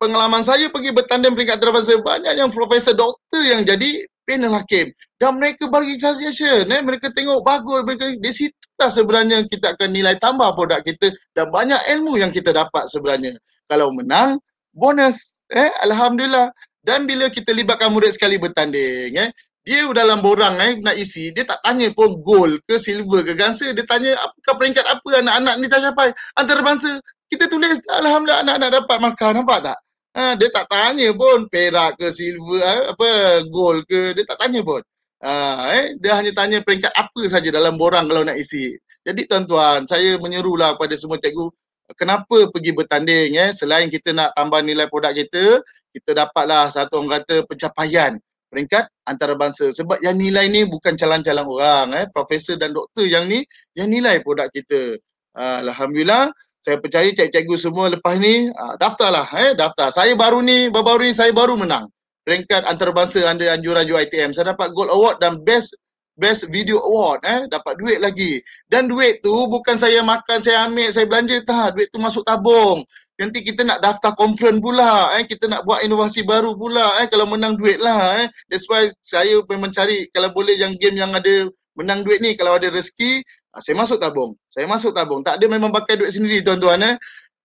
pengalaman saya pergi bertanding peringkat antarabangsa banyak yang profesor doktor yang jadi panel hakim dan mereka bagi suggestion eh mereka tengok bagus mereka di situ dah sebenarnya kita akan nilai tambah produk kita dan banyak ilmu yang kita dapat sebenarnya. Kalau menang, bonus. Eh, Alhamdulillah. Dan bila kita libatkan murid sekali bertanding, eh, dia dalam borang eh, nak isi, dia tak tanya pun gold ke silver ke gansa. Dia tanya apakah peringkat apa anak-anak ni tak capai antarabangsa. Kita tulis, Alhamdulillah anak-anak dapat markah, nampak tak? Ha, dia tak tanya pun perak ke silver, eh, apa gold ke, dia tak tanya pun. Uh, eh? Dia hanya tanya peringkat apa saja dalam borang kalau nak isi. Jadi tuan-tuan, saya menyerulah pada semua cikgu kenapa pergi bertanding eh? selain kita nak tambah nilai produk kita, kita dapatlah satu orang kata pencapaian peringkat antarabangsa. Sebab yang nilai ni bukan calon-calon orang. Eh? Profesor dan doktor yang ni yang nilai produk kita. Uh, Alhamdulillah, saya percaya cikgu-cikgu semua lepas ni ah, daftarlah. Eh? Daftar. Saya baru ni, baru-baru ni saya baru menang peringkat antarabangsa anda anjuran UITM. Saya dapat gold award dan best best video award eh dapat duit lagi. Dan duit tu bukan saya makan, saya ambil, saya belanja tak. Duit tu masuk tabung. Nanti kita nak daftar conference pula eh kita nak buat inovasi baru pula eh kalau menang duit lah eh. That's why saya memang cari kalau boleh yang game yang ada menang duit ni kalau ada rezeki ah, saya masuk tabung. Saya masuk tabung. Tak ada memang pakai duit sendiri tuan-tuan eh.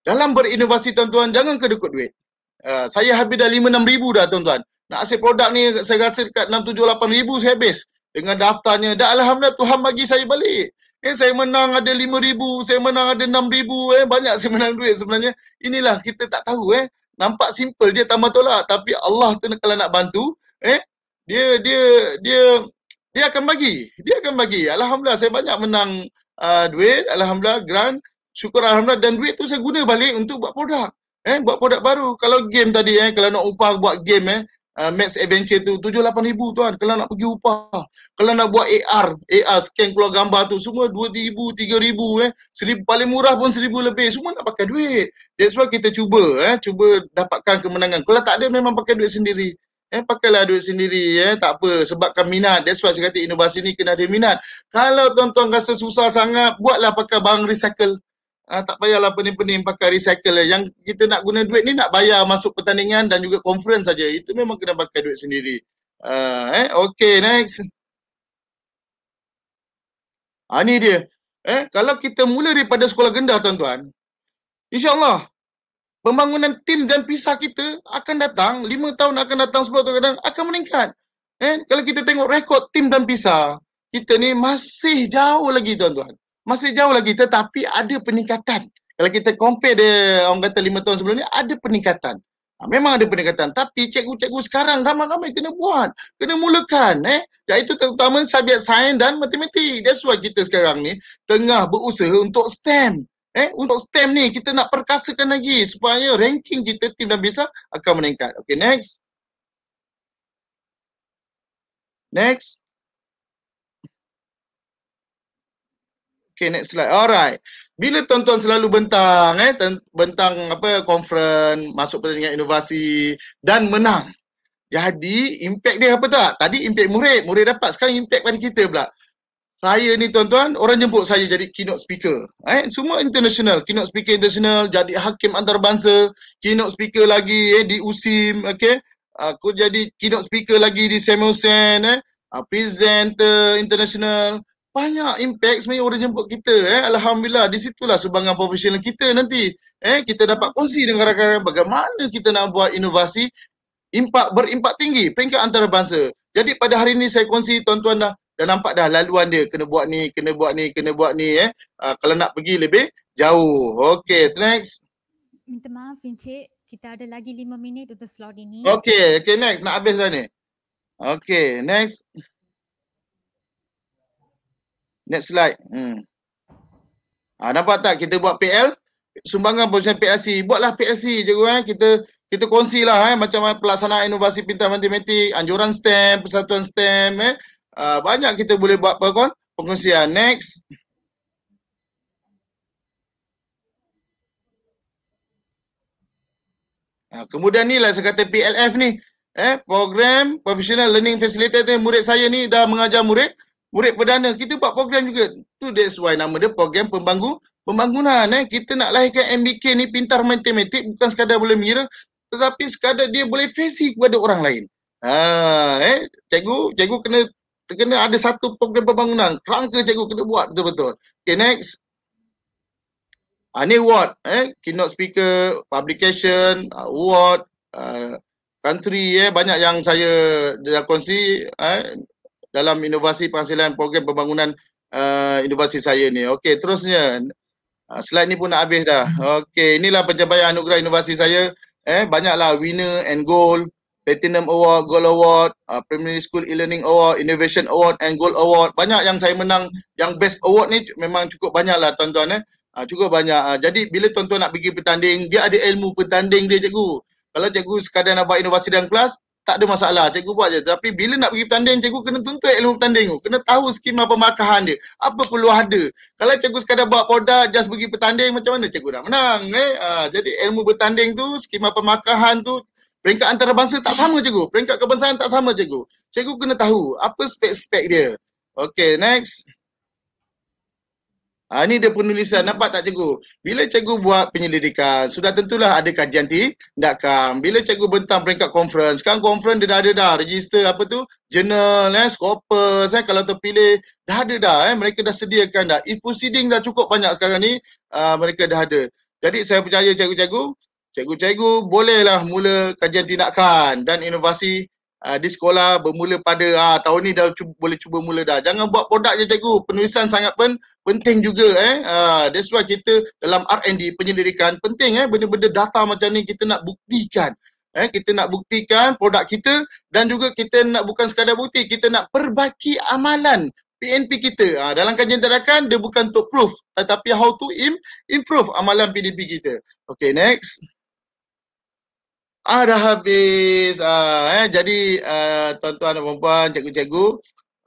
Dalam berinovasi tuan-tuan jangan kedekut duit. Uh, saya habis dah lima enam ribu dah tuan-tuan. Nak hasil produk ni saya rasa dekat 678 ribu saya habis dengan daftarnya. Dan Alhamdulillah Tuhan bagi saya balik. Eh, saya menang ada 5 ribu, saya menang ada 6 ribu. Eh. Banyak saya menang duit sebenarnya. Inilah kita tak tahu. Eh. Nampak simple dia tambah tolak. Tapi Allah tu kalau nak bantu, eh, dia dia dia dia akan bagi. Dia akan bagi. Alhamdulillah saya banyak menang uh, duit. Alhamdulillah grant. Syukur Alhamdulillah dan duit tu saya guna balik untuk buat produk. Eh, buat produk baru. Kalau game tadi, eh, kalau nak upah buat game, eh, Ah, Max Adventure tu tujuh lapan ribu tuan kalau nak pergi upah kalau nak buat AR, AR scan keluar gambar tu semua dua ribu, tiga ribu eh seribu, paling murah pun seribu lebih semua nak pakai duit that's why kita cuba eh cuba dapatkan kemenangan kalau tak ada memang pakai duit sendiri eh pakailah duit sendiri eh tak apa sebabkan minat that's why saya kata inovasi ni kena ada minat kalau tuan-tuan rasa susah sangat buatlah pakai barang recycle uh, tak payahlah pening-pening pakai recycle lah. Yang kita nak guna duit ni nak bayar masuk pertandingan dan juga conference saja. Itu memang kena pakai duit sendiri. Uh, eh, okay, next. Ha, ah, ini dia. Eh, kalau kita mula daripada sekolah gendah tuan-tuan, insyaAllah pembangunan tim dan pisah kita akan datang, 5 tahun akan datang, 10 tahun akan akan meningkat. Eh, kalau kita tengok rekod tim dan pisah, kita ni masih jauh lagi tuan-tuan masih jauh lagi tetapi ada peningkatan. Kalau kita compare dia orang kata lima tahun sebelum ni ada peningkatan. Ha, memang ada peningkatan tapi cikgu-cikgu sekarang ramai-ramai kena buat, kena mulakan eh. Iaitu terutama subjek sains dan matematik. That's why kita sekarang ni tengah berusaha untuk STEM. Eh, untuk STEM ni kita nak perkasakan lagi supaya ranking kita tim dan bisa akan meningkat. Okay, next. Next. Okay, next slide. Alright. Bila tuan-tuan selalu bentang, eh, bentang apa, conference, masuk pertandingan inovasi dan menang. Jadi, impact dia apa tak? Tadi impact murid, murid dapat. Sekarang impact pada kita pula. Saya ni tuan-tuan, orang jemput saya jadi keynote speaker. Eh, semua international, keynote speaker international, jadi hakim antarabangsa, keynote speaker lagi eh, di USIM, okay. Aku jadi keynote speaker lagi di Samuelsen, eh, presenter international, banyak impact sebenarnya orang jemput kita eh alhamdulillah di situlah sumbangan profesional kita nanti eh kita dapat kongsi dengan rakan-rakan bagaimana kita nak buat inovasi impak berimpak tinggi peringkat antarabangsa jadi pada hari ini saya kongsi tuan-tuan dah dah nampak dah laluan dia kena buat ni kena buat ni kena buat ni eh uh, kalau nak pergi lebih jauh okey next minta maaf encik kita ada lagi lima minit untuk slot ini okey okay next nak habis dah ni okey next Next slide. Hmm. Ha, nampak tak kita buat PL? Sumbangan perusahaan PLC. Buatlah PLC cikgu eh. Kita kita kongsilah eh. Macam mana eh, pelaksanaan inovasi pintar matematik, anjuran STEM, persatuan STEM eh. Ha, banyak kita boleh buat perkongsian. Pengkongsian. Next. Ha, kemudian ni lah saya kata PLF ni. Eh, program Professional Learning Facilitator murid saya ni dah mengajar murid murid perdana kita buat program juga tu that's why nama dia program pembangun pembangunan eh kita nak lahirkan MBK ni pintar matematik bukan sekadar boleh mengira tetapi sekadar dia boleh fesi kepada orang lain ha eh cikgu cikgu kena kena ada satu program pembangunan kerangka cikgu kena buat betul-betul okey next ani award eh keynote speaker publication uh, award uh, country eh banyak yang saya dah kongsi eh dalam inovasi penghasilan program pembangunan uh, inovasi saya ni. Okey, terusnya. Uh, slide ni pun nak habis dah. Okey, inilah pencapaian anugerah inovasi saya. Eh, banyaklah winner and gold, platinum award, gold award, uh, primary school e-learning award, innovation award and gold award. Banyak yang saya menang yang best award ni memang cukup banyaklah tuan-tuan eh. Uh, cukup banyak. Uh, jadi bila tuan-tuan nak pergi bertanding, dia ada ilmu bertanding dia cikgu. Kalau cikgu sekadar nak buat inovasi dalam kelas, tak ada masalah cikgu buat je tapi bila nak pergi bertanding cikgu kena tuntut ilmu bertanding tu kena tahu skema pemakahan dia apa perlu ada kalau cikgu sekadar buat produk just pergi bertanding macam mana cikgu nak menang eh ha, jadi ilmu bertanding tu skema pemakahan tu peringkat antarabangsa tak sama cikgu peringkat kebangsaan tak sama cikgu cikgu kena tahu apa spek-spek dia Okay, next Ha, ini dia penulisan. Nampak tak cikgu? Bila cikgu buat penyelidikan, sudah tentulah ada kajian ti. tindakan. Bila cikgu bentang peringkat conference, kan conference dia dah ada dah. Register apa tu? Journal, eh, scopus, eh, kalau terpilih. Dah ada dah. Eh. Mereka dah sediakan dah. E-proceeding dah cukup banyak sekarang ni. Uh, mereka dah ada. Jadi saya percaya cikgu-cikgu, cikgu-cikgu bolehlah mula kajian tindakan dan inovasi uh, di sekolah bermula pada uh, tahun ni dah cuba, boleh cuba mula dah. Jangan buat produk je cikgu. Penulisan sangat pen, penting juga eh. Uh, that's why kita dalam R&D penyelidikan penting eh benda-benda data macam ni kita nak buktikan. Eh, kita nak buktikan produk kita dan juga kita nak bukan sekadar bukti, kita nak perbaiki amalan PNP kita. Ha, dalam kajian tindakan, dia bukan untuk proof tetapi how to im improve amalan PDP kita. Okay, next. Ah dah habis. Ah, eh. Jadi uh, tuan-tuan dan perempuan, cikgu-cikgu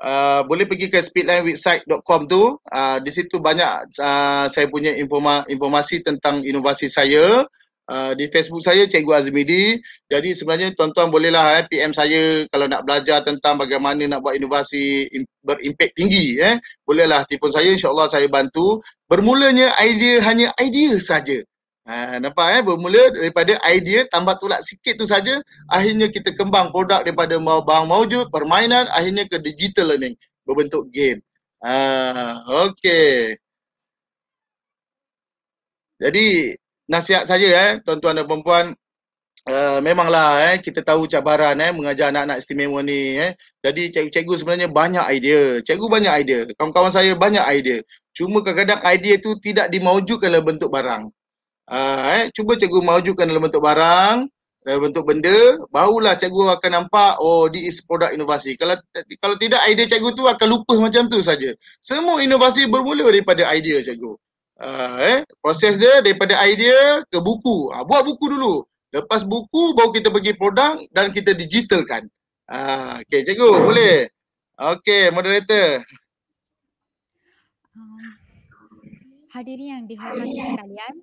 uh, boleh pergi ke speedlinewebsite.com tu. Uh, di situ banyak uh, saya punya informa- informasi tentang inovasi saya. Uh, di Facebook saya Cikgu Azmidi. Jadi sebenarnya tuan-tuan bolehlah eh, PM saya kalau nak belajar tentang bagaimana nak buat inovasi in, berimpak tinggi. Eh. Bolehlah tipu saya insyaAllah saya bantu. Bermulanya idea hanya idea saja. Ha, nampak eh bermula daripada idea tambah tulak sikit tu saja akhirnya kita kembang produk daripada barang maujud permainan akhirnya ke digital learning berbentuk game. Ha, okay. Jadi nasihat saja eh tuan-tuan dan puan Uh, ha, memanglah eh kita tahu cabaran eh mengajar anak-anak istimewa ni eh jadi cikgu-cikgu sebenarnya banyak idea cikgu banyak idea kawan-kawan saya banyak idea cuma kadang-kadang idea tu tidak dimaujukkan dalam bentuk barang Uh, eh, cuba cikgu majukan dalam bentuk barang, dalam bentuk benda, barulah cikgu akan nampak oh this is product inovasi. Kalau kalau tidak idea cikgu tu akan lupa macam tu saja. Semua inovasi bermula daripada idea cikgu. Uh, eh, proses dia daripada idea ke buku. Uh, buat buku dulu. Lepas buku baru kita pergi produk dan kita digitalkan. Uh, okay cikgu boleh? Okay moderator. Um, hadirin yang dihormati sekalian,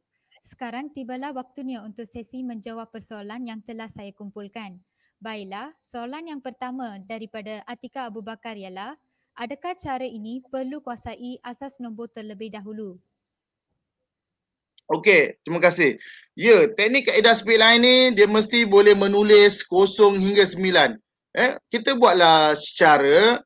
sekarang tibalah waktunya untuk sesi menjawab persoalan yang telah saya kumpulkan. Baiklah, soalan yang pertama daripada Atika Abu Bakar ialah, adakah cara ini perlu kuasai asas nombor terlebih dahulu? Okey, terima kasih. Ya, teknik kaedah speed line ni dia mesti boleh menulis kosong hingga sembilan. Eh, kita buatlah secara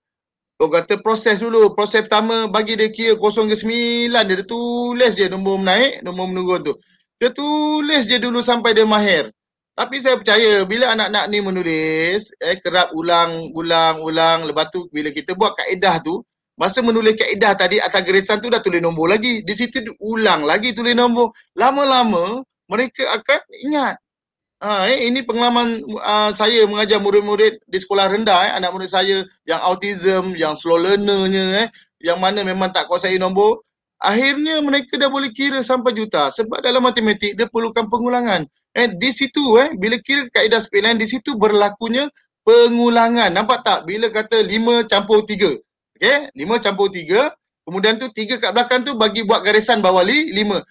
Oh kata proses dulu. Proses pertama bagi dia kira kosong ke sembilan dia, dia tulis je nombor menaik, nombor menurun tu. Dia tulis je dulu sampai dia mahir. Tapi saya percaya bila anak-anak ni menulis, eh, kerap ulang, ulang, ulang. Lepas tu bila kita buat kaedah tu, masa menulis kaedah tadi atas gerisan tu dah tulis nombor lagi. Di situ ulang lagi tulis nombor. Lama-lama mereka akan ingat. Ha, eh, ini pengalaman uh, saya mengajar murid-murid di sekolah rendah. Eh, anak murid saya yang autism, yang slow learner-nya, eh, yang mana memang tak kuasai nombor akhirnya mereka dah boleh kira sampai juta sebab dalam matematik dia perlukan pengulangan eh di situ eh bila kira kaedah spilan di situ berlakunya pengulangan nampak tak bila kata lima campur tiga, okey Lima campur tiga, kemudian tu tiga kat belakang tu bagi buat garisan bawah li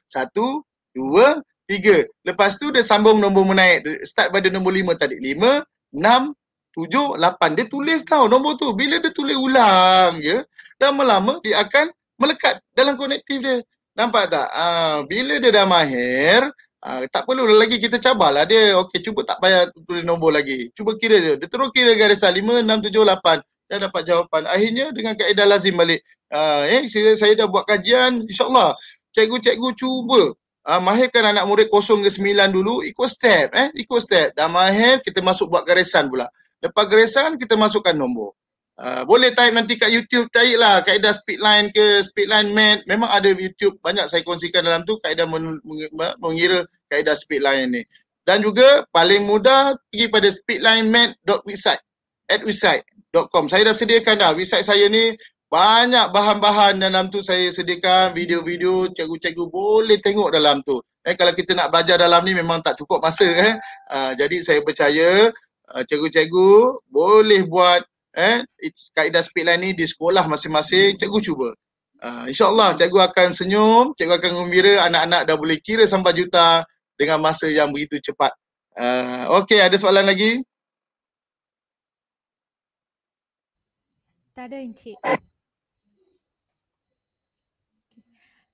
satu dua tiga. lepas tu dia sambung nombor menaik start pada nombor lima tadi lima enam tujuh, lapan. Dia tulis tau nombor tu. Bila dia tulis ulang ya, lama-lama dia akan melekat dalam konektif dia. Nampak tak? Ha, bila dia dah mahir, ha, tak perlu lagi kita cabarlah dia. Okey, cuba tak payah tulis nombor lagi. Cuba kira dia. Dia terus kira garisan 5, 6, 7, 8. Dia dapat jawapan. Akhirnya dengan kaedah lazim balik. Ha, eh, saya, saya dah buat kajian. InsyaAllah, cikgu-cikgu cuba ha, mahirkan anak murid kosong ke 9 dulu. Ikut step. Eh? Ikut step. Dah mahir, kita masuk buat garisan pula. Lepas garisan, kita masukkan nombor. Uh, boleh type nanti kat YouTube cari lah kaedah speedline ke speedline mat memang ada YouTube banyak saya kongsikan dalam tu kaedah men- men- men- mengira kaedah speedline ni dan juga paling mudah pergi pada speedline dot speedlinemat.website at dot com saya dah sediakan dah website saya ni banyak bahan-bahan dalam tu saya sediakan video-video cikgu-cikgu boleh tengok dalam tu eh kalau kita nak belajar dalam ni memang tak cukup masa eh uh, jadi saya percaya uh, cikgu-cikgu boleh buat eh it's kaedah speed line ni di sekolah masing-masing cikgu cuba uh, insyaallah cikgu akan senyum cikgu akan gembira anak-anak dah boleh kira sampai juta dengan masa yang begitu cepat uh, okey ada soalan lagi tak ada encik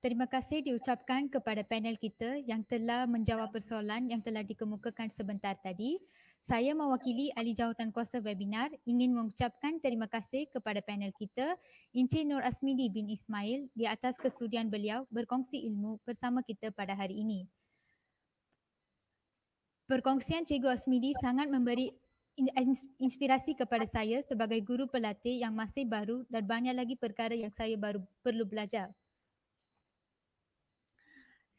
Terima kasih diucapkan kepada panel kita yang telah menjawab persoalan yang telah dikemukakan sebentar tadi. Saya mewakili ahli jawatan kuasa webinar ingin mengucapkan terima kasih kepada panel kita Encik Nur Asmidi bin Ismail di atas kesudian beliau berkongsi ilmu bersama kita pada hari ini. Perkongsian Cikgu Asmidi sangat memberi inspirasi kepada saya sebagai guru pelatih yang masih baru dan banyak lagi perkara yang saya baru perlu belajar.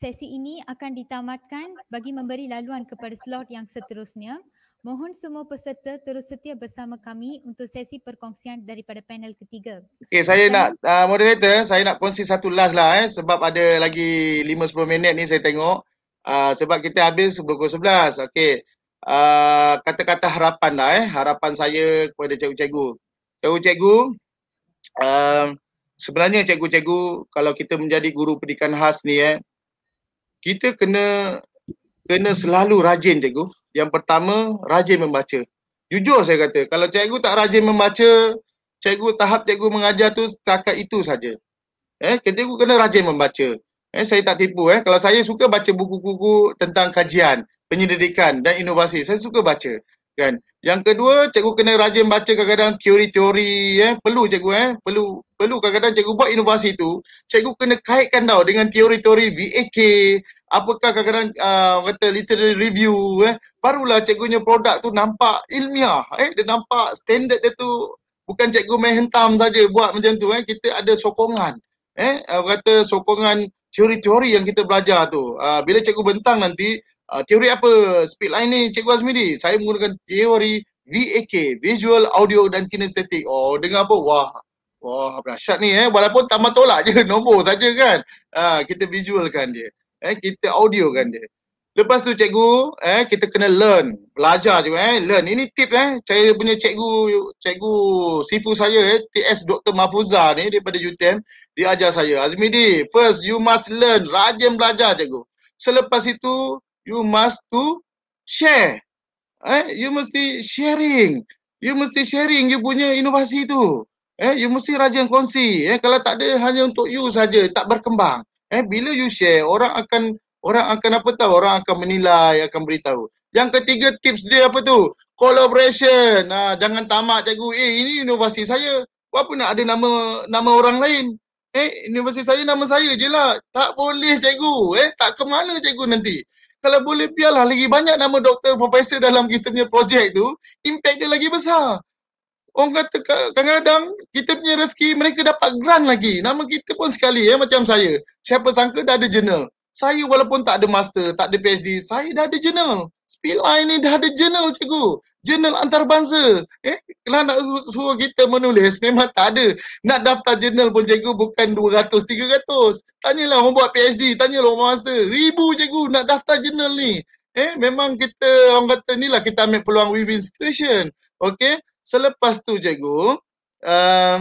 Sesi ini akan ditamatkan bagi memberi laluan kepada slot yang seterusnya. Mohon semua peserta terus setia bersama kami untuk sesi perkongsian daripada panel ketiga. Okey, saya nak uh, moderator, saya nak kongsi satu last lah eh sebab ada lagi 5 10 minit ni saya tengok. Uh, sebab kita habis 11.11. Okey. Uh, kata-kata harapan lah, eh. Harapan saya kepada cikgu-cikgu. Cikgu-cikgu uh, sebenarnya cikgu-cikgu kalau kita menjadi guru pendidikan khas ni eh kita kena kena selalu rajin cikgu yang pertama rajin membaca jujur saya kata kalau cikgu tak rajin membaca cikgu tahap cikgu mengajar tu setakat itu saja eh cikgu kena rajin membaca eh saya tak tipu eh kalau saya suka baca buku-buku tentang kajian penyelidikan dan inovasi saya suka baca kan yang kedua cikgu kena rajin baca kadang-kadang teori-teori eh perlu cikgu eh perlu perlu kadang-kadang cikgu buat inovasi tu cikgu kena kaitkan tau dengan teori-teori VAK apakah kadang-kadang uh, kata literary review eh barulah cikgunya produk tu nampak ilmiah eh dia nampak standard dia tu bukan cikgu main hentam saja buat macam tu eh kita ada sokongan eh uh, kata sokongan teori-teori yang kita belajar tu uh, bila cikgu bentang nanti uh, teori apa speed line ni cikgu ni, saya menggunakan teori VAK visual audio dan kinestetik oh dengar apa wah Wah, dahsyat ni eh. Walaupun tamat tolak je nombor saja kan. Ha, kita visualkan dia eh kita kan dia. Lepas tu cikgu, eh kita kena learn, belajar juga eh, learn. Ini tip eh, saya punya cikgu, cikgu sifu saya eh, TS Dr. Mahfuza ni daripada UTM, dia ajar saya. Azmi di first you must learn, rajin belajar cikgu. Selepas itu, you must to share. Eh, you mesti sharing. You mesti sharing you punya inovasi tu. Eh, you mesti rajin kongsi. Eh, kalau tak ada hanya untuk you saja, tak berkembang. Eh, bila you share, orang akan orang akan apa tahu? Orang akan menilai, akan beritahu. Yang ketiga tips dia apa tu? Collaboration. Nah, ha, jangan tamak cikgu. Eh, ini inovasi saya. Buat apa nak ada nama nama orang lain? Eh, inovasi saya nama saya je lah. Tak boleh cikgu. Eh, tak ke mana cikgu nanti. Kalau boleh biarlah lagi banyak nama doktor, profesor dalam kita punya projek tu, impact dia lagi besar orang kata kadang-kadang kita punya rezeki mereka dapat grant lagi. Nama kita pun sekali ya eh, macam saya. Siapa sangka dah ada journal. Saya walaupun tak ada master, tak ada PhD, saya dah ada journal. Spillline ni dah ada journal cikgu. Journal antarabangsa. Eh, kalau nak suruh kita menulis memang tak ada. Nak daftar journal pun cikgu bukan 200, 300. Tanyalah orang buat PhD, tanyalah orang master. Ribu cikgu nak daftar journal ni. Eh, memang kita orang kata inilah kita ambil peluang win-win situation. Okay, Selepas tu cikgu, uh,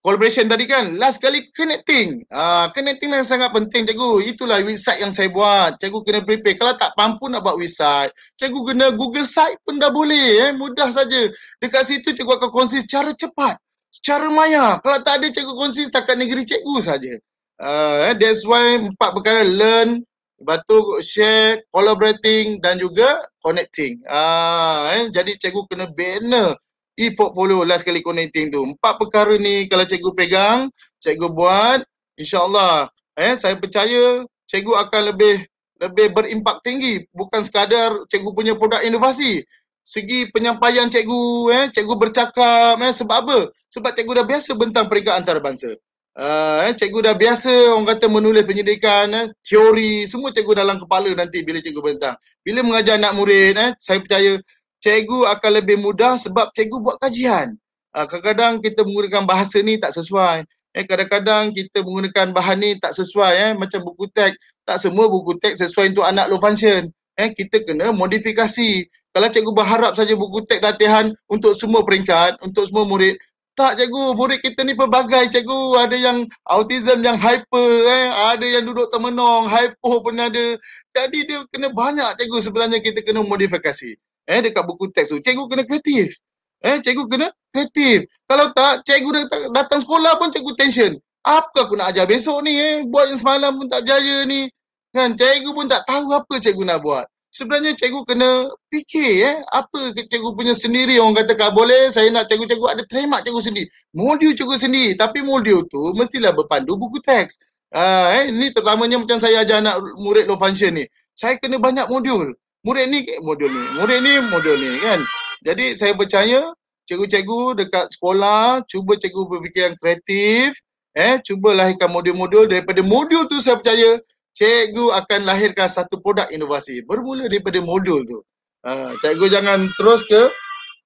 collaboration tadi kan, last kali connecting. Uh, connecting yang sangat penting cikgu. Itulah website yang saya buat. Cikgu kena prepare. Kalau tak mampu nak buat website, cikgu kena Google site pun dah boleh. Eh. Mudah saja. Dekat situ cikgu akan kongsi secara cepat. Secara maya. Kalau tak ada cikgu kongsi, setakat negeri cikgu saja. Uh, that's why empat perkara learn, Lepas tu share, collaborating dan juga connecting. Ah, eh? Jadi cikgu kena bina e-portfolio last kali connecting tu. Empat perkara ni kalau cikgu pegang, cikgu buat, insyaAllah eh, saya percaya cikgu akan lebih lebih berimpak tinggi. Bukan sekadar cikgu punya produk inovasi. Segi penyampaian cikgu, eh, cikgu bercakap, eh, sebab apa? Sebab cikgu dah biasa bentang peringkat antarabangsa. Uh, eh, cikgu dah biasa orang kata menulis penyelidikan, eh, teori, semua cikgu dalam kepala nanti bila cikgu bentang. Bila mengajar anak murid, eh, saya percaya cikgu akan lebih mudah sebab cikgu buat kajian. Uh, kadang-kadang kita menggunakan bahasa ni tak sesuai. Eh, kadang-kadang kita menggunakan bahan ni tak sesuai. Eh, macam buku teks, tak semua buku teks sesuai untuk anak low function. Eh, kita kena modifikasi. Kalau cikgu berharap saja buku teks latihan untuk semua peringkat, untuk semua murid, tak cikgu, murid kita ni pelbagai cikgu. Ada yang autism yang hyper eh, ada yang duduk termenung, hypo pun ada. Jadi dia kena banyak cikgu sebenarnya kita kena modifikasi. Eh dekat buku teks tu, cikgu kena kreatif. Eh cikgu kena kreatif. Kalau tak, cikgu datang sekolah pun cikgu tension. Apa aku nak ajar besok ni eh? Buat yang semalam pun tak berjaya ni. Kan cikgu pun tak tahu apa cikgu nak buat sebenarnya cikgu kena fikir ya eh, apa cikgu punya sendiri orang kata tak boleh saya nak cikgu-cikgu ada trademark cikgu sendiri modul cikgu sendiri tapi modul tu mestilah berpandu buku teks uh, eh ni terutamanya macam saya ajar anak murid low function ni saya kena banyak modul murid ni modul ni murid ni modul ni kan jadi saya percaya cikgu-cikgu dekat sekolah cuba cikgu berfikir yang kreatif eh cubalah lahirkan modul-modul daripada modul tu saya percaya cikgu akan lahirkan satu produk inovasi bermula daripada modul tu. Ha, cikgu jangan terus ke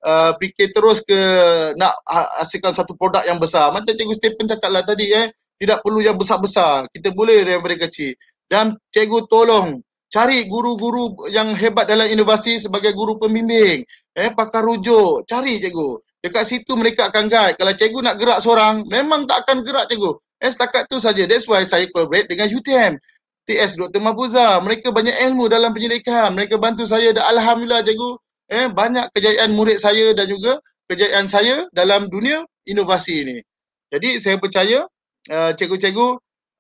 uh, fikir terus ke nak ha, hasilkan satu produk yang besar. Macam cikgu Stephen cakap lah tadi eh, tidak perlu yang besar-besar. Kita boleh daripada kecil. Dan cikgu tolong cari guru-guru yang hebat dalam inovasi sebagai guru pembimbing. Eh, pakar rujuk. Cari cikgu. Dekat situ mereka akan guide. Kalau cikgu nak gerak seorang, memang tak akan gerak cikgu. Eh, setakat tu saja. That's why saya collaborate dengan UTM. TS Dr. Mahfuza. Mereka banyak ilmu dalam penyelidikan. Mereka bantu saya dan Alhamdulillah cikgu eh, banyak kejayaan murid saya dan juga kejayaan saya dalam dunia inovasi ini. Jadi saya percaya uh, cikgu-cikgu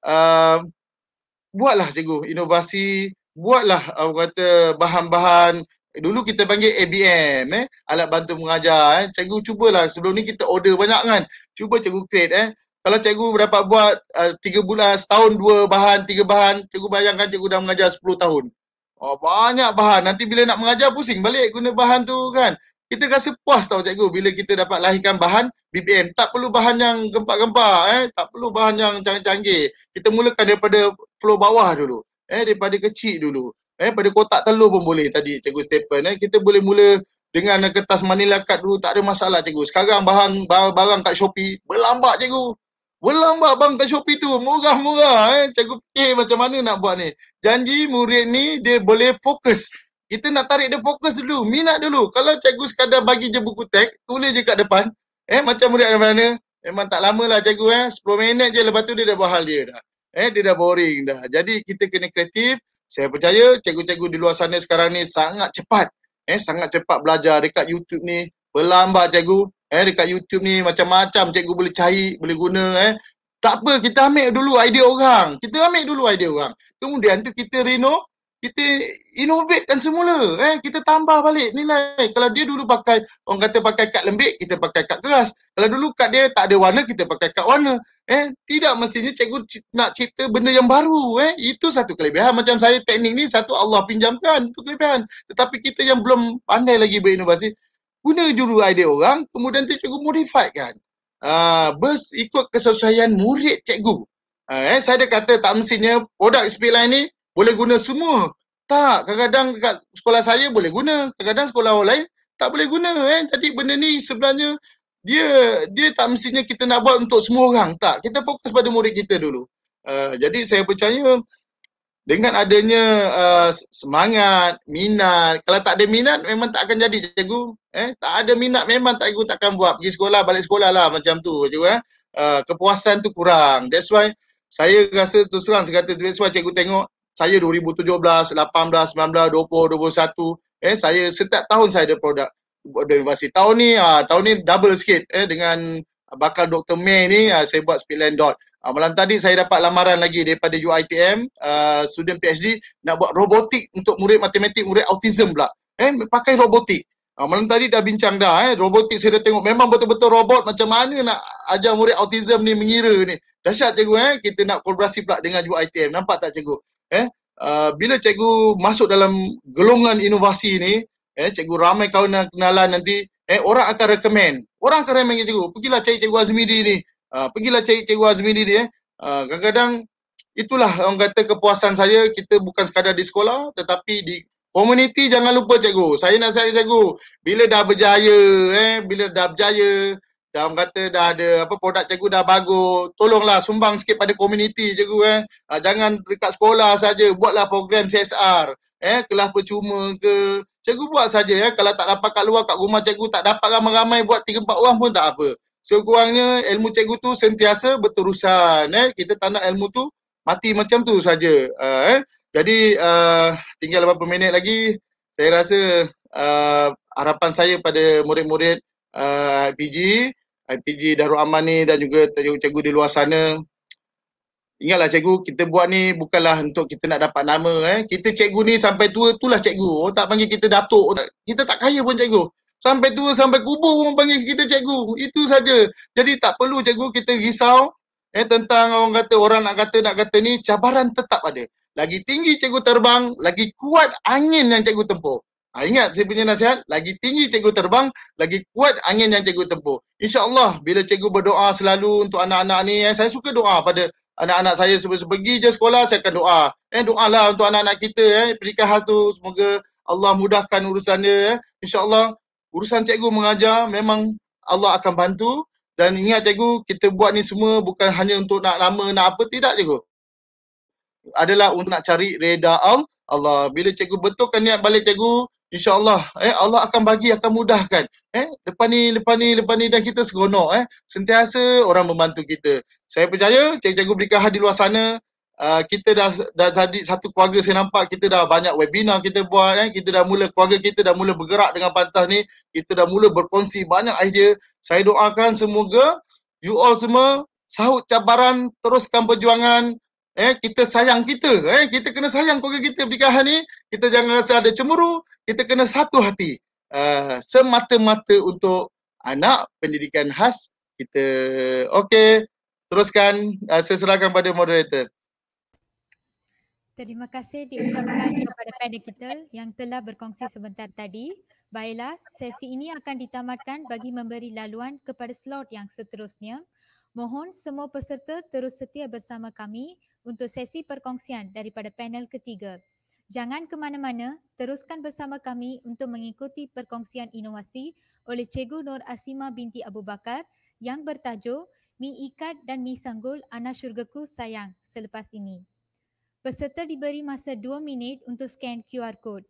uh, buatlah cikgu inovasi, buatlah uh, kata bahan-bahan Dulu kita panggil ABM, eh? alat bantu mengajar. Eh? Cikgu cubalah, sebelum ni kita order banyak kan. Cuba cikgu create. Eh? kalau cikgu dapat buat uh, tiga bulan, setahun dua bahan, tiga bahan, cikgu bayangkan cikgu dah mengajar sepuluh tahun. Oh, banyak bahan. Nanti bila nak mengajar pusing balik guna bahan tu kan. Kita rasa puas tau cikgu bila kita dapat lahirkan bahan BPM. Tak perlu bahan yang gempak-gempak eh. Tak perlu bahan yang canggih-canggih. Kita mulakan daripada flow bawah dulu. Eh, daripada kecil dulu. Eh, pada kotak telur pun boleh tadi cikgu Stephen. Eh, kita boleh mula dengan kertas manila kad dulu tak ada masalah cikgu. Sekarang bahan barang, kat Shopee berlambak cikgu. Belum buat bang kat Shopee tu. Murah-murah eh. Cikgu fikir macam mana nak buat ni. Janji murid ni dia boleh fokus. Kita nak tarik dia fokus dulu. Minat dulu. Kalau cikgu sekadar bagi je buku teks, tulis je kat depan. Eh macam murid ada mana. Memang tak lama lah cikgu eh. 10 minit je lepas tu dia dah buat hal dia dah. Eh dia dah boring dah. Jadi kita kena kreatif. Saya percaya cikgu-cikgu di luar sana sekarang ni sangat cepat. Eh sangat cepat belajar dekat YouTube ni. Berlambat cikgu eh dekat YouTube ni macam-macam cikgu boleh cari, boleh guna eh. Tak apa, kita ambil dulu idea orang. Kita ambil dulu idea orang. Kemudian tu kita reno, kita innovatekan semula. Eh, kita tambah balik nilai. Kalau dia dulu pakai, orang kata pakai kad lembik, kita pakai kad keras. Kalau dulu kad dia tak ada warna, kita pakai kad warna. Eh, tidak mestinya cikgu nak cipta benda yang baru. Eh, itu satu kelebihan. Macam saya teknik ni, satu Allah pinjamkan. Itu kelebihan. Tetapi kita yang belum pandai lagi berinovasi, guna dulu idea orang kemudian tu cikgu modify kan ah bus ikut kesesuaian murid cikgu ah, eh saya dah kata tak mestinya produk speed ni boleh guna semua tak kadang-kadang dekat sekolah saya boleh guna kadang-kadang sekolah orang lain tak boleh guna eh jadi benda ni sebenarnya dia dia tak mestinya kita nak buat untuk semua orang tak kita fokus pada murid kita dulu uh, jadi saya percaya dengan adanya uh, semangat, minat. Kalau tak ada minat memang tak akan jadi cikgu. Eh, tak ada minat memang tak cikgu takkan buat. Pergi sekolah, balik sekolah lah macam tu cikgu eh. Uh, kepuasan tu kurang. That's why saya rasa tu serang saya kata that's why cikgu tengok saya 2017, 18, 19, 20, 21 eh saya setiap tahun saya ada produk ada inovasi. Tahun ni ah uh, tahun ni double sikit eh dengan bakal Dr. May ni uh, saya buat speedland dot. Uh, malam tadi saya dapat lamaran lagi daripada UiTM, uh, student PhD nak buat robotik untuk murid matematik, murid autism pula. Eh, pakai robotik. Uh, malam tadi dah bincang dah eh, robotik saya dah tengok memang betul-betul robot macam mana nak ajar murid autism ni mengira ni. Dahsyat cikgu eh, kita nak kolaborasi pula dengan UiTM. Nampak tak cikgu? Eh, uh, bila cikgu masuk dalam gelongan inovasi ni, eh cikgu ramai kawan kenalan nanti, eh orang akan recommend. Orang akan recommend cikgu. Pergilah cari cikgu Azmi ni. Ah, pergilah cari Cikgu Azmi ni dia. Uh, kadang-kadang itulah orang kata kepuasan saya kita bukan sekadar di sekolah tetapi di komuniti jangan lupa Cikgu. Saya nak saya Cikgu bila dah berjaya eh bila dah berjaya dah orang kata dah ada apa produk Cikgu dah bagus tolonglah sumbang sikit pada komuniti Cikgu eh. Uh, jangan dekat sekolah saja buatlah program CSR eh kelas percuma ke Cikgu buat saja ya. Kalau tak dapat kat luar kat rumah cikgu tak dapat ramai-ramai buat 3 4 orang pun tak apa sekurangnya ilmu cikgu tu sentiasa berterusan eh kita tak nak ilmu tu mati macam tu saja uh, eh jadi uh, tinggal beberapa minit lagi saya rasa uh, harapan saya pada murid-murid uh, IPG IPG Darul Aman ni dan juga cikgu-cikgu di luar sana Ingatlah cikgu, kita buat ni bukanlah untuk kita nak dapat nama eh. Kita cikgu ni sampai tua itulah cikgu. Orang tak panggil kita datuk. Kita tak kaya pun cikgu sampai tua sampai kubur orang panggil kita cikgu. Itu saja. Jadi tak perlu cikgu kita risau eh tentang orang kata orang nak kata nak kata ni cabaran tetap ada. Lagi tinggi cikgu terbang, lagi kuat angin yang cikgu tempuh. Ha, ingat saya punya nasihat, lagi tinggi cikgu terbang, lagi kuat angin yang cikgu tempuh. InsyaAllah bila cikgu berdoa selalu untuk anak-anak ni, eh, saya suka doa pada anak-anak saya sebelum pergi je sekolah, saya akan doa. Eh, doa lah untuk anak-anak kita, eh, pernikahan tu semoga Allah mudahkan urusannya. Eh. InsyaAllah urusan cikgu mengajar memang Allah akan bantu dan ingat cikgu kita buat ni semua bukan hanya untuk nak lama nak apa tidak cikgu adalah untuk nak cari reda Allah bila cikgu betulkan niat balik cikgu insyaallah eh Allah akan bagi akan mudahkan eh depan ni depan ni depan ni dan kita seronok eh sentiasa orang membantu kita saya percaya cikgu-cikgu berikan hadir luar sana Ah, kita dah dah tadi satu keluarga saya nampak kita dah banyak webinar kita buat kan eh? kita dah mula keluarga kita dah mula bergerak dengan pantas ni kita dah mula berkongsi banyak idea saya doakan semoga you all semua sahut cabaran teruskan perjuangan eh kita sayang kita eh kita kena sayang keluarga kita pernikahan ni kita jangan rasa ada cemburu kita kena satu hati uh, semata-mata untuk anak pendidikan khas kita okey teruskan uh, saya serahkan pada moderator terima kasih diucapkan kepada panel kita yang telah berkongsi sebentar tadi. Baiklah, sesi ini akan ditamatkan bagi memberi laluan kepada slot yang seterusnya. Mohon semua peserta terus setia bersama kami untuk sesi perkongsian daripada panel ketiga. Jangan ke mana-mana, teruskan bersama kami untuk mengikuti perkongsian inovasi oleh Cikgu Nur Asima binti Abu Bakar yang bertajuk Mi Ikat dan Mi Sanggul Anak Syurgaku Sayang selepas ini. Peserta diberi masa 2 minit untuk scan QR code.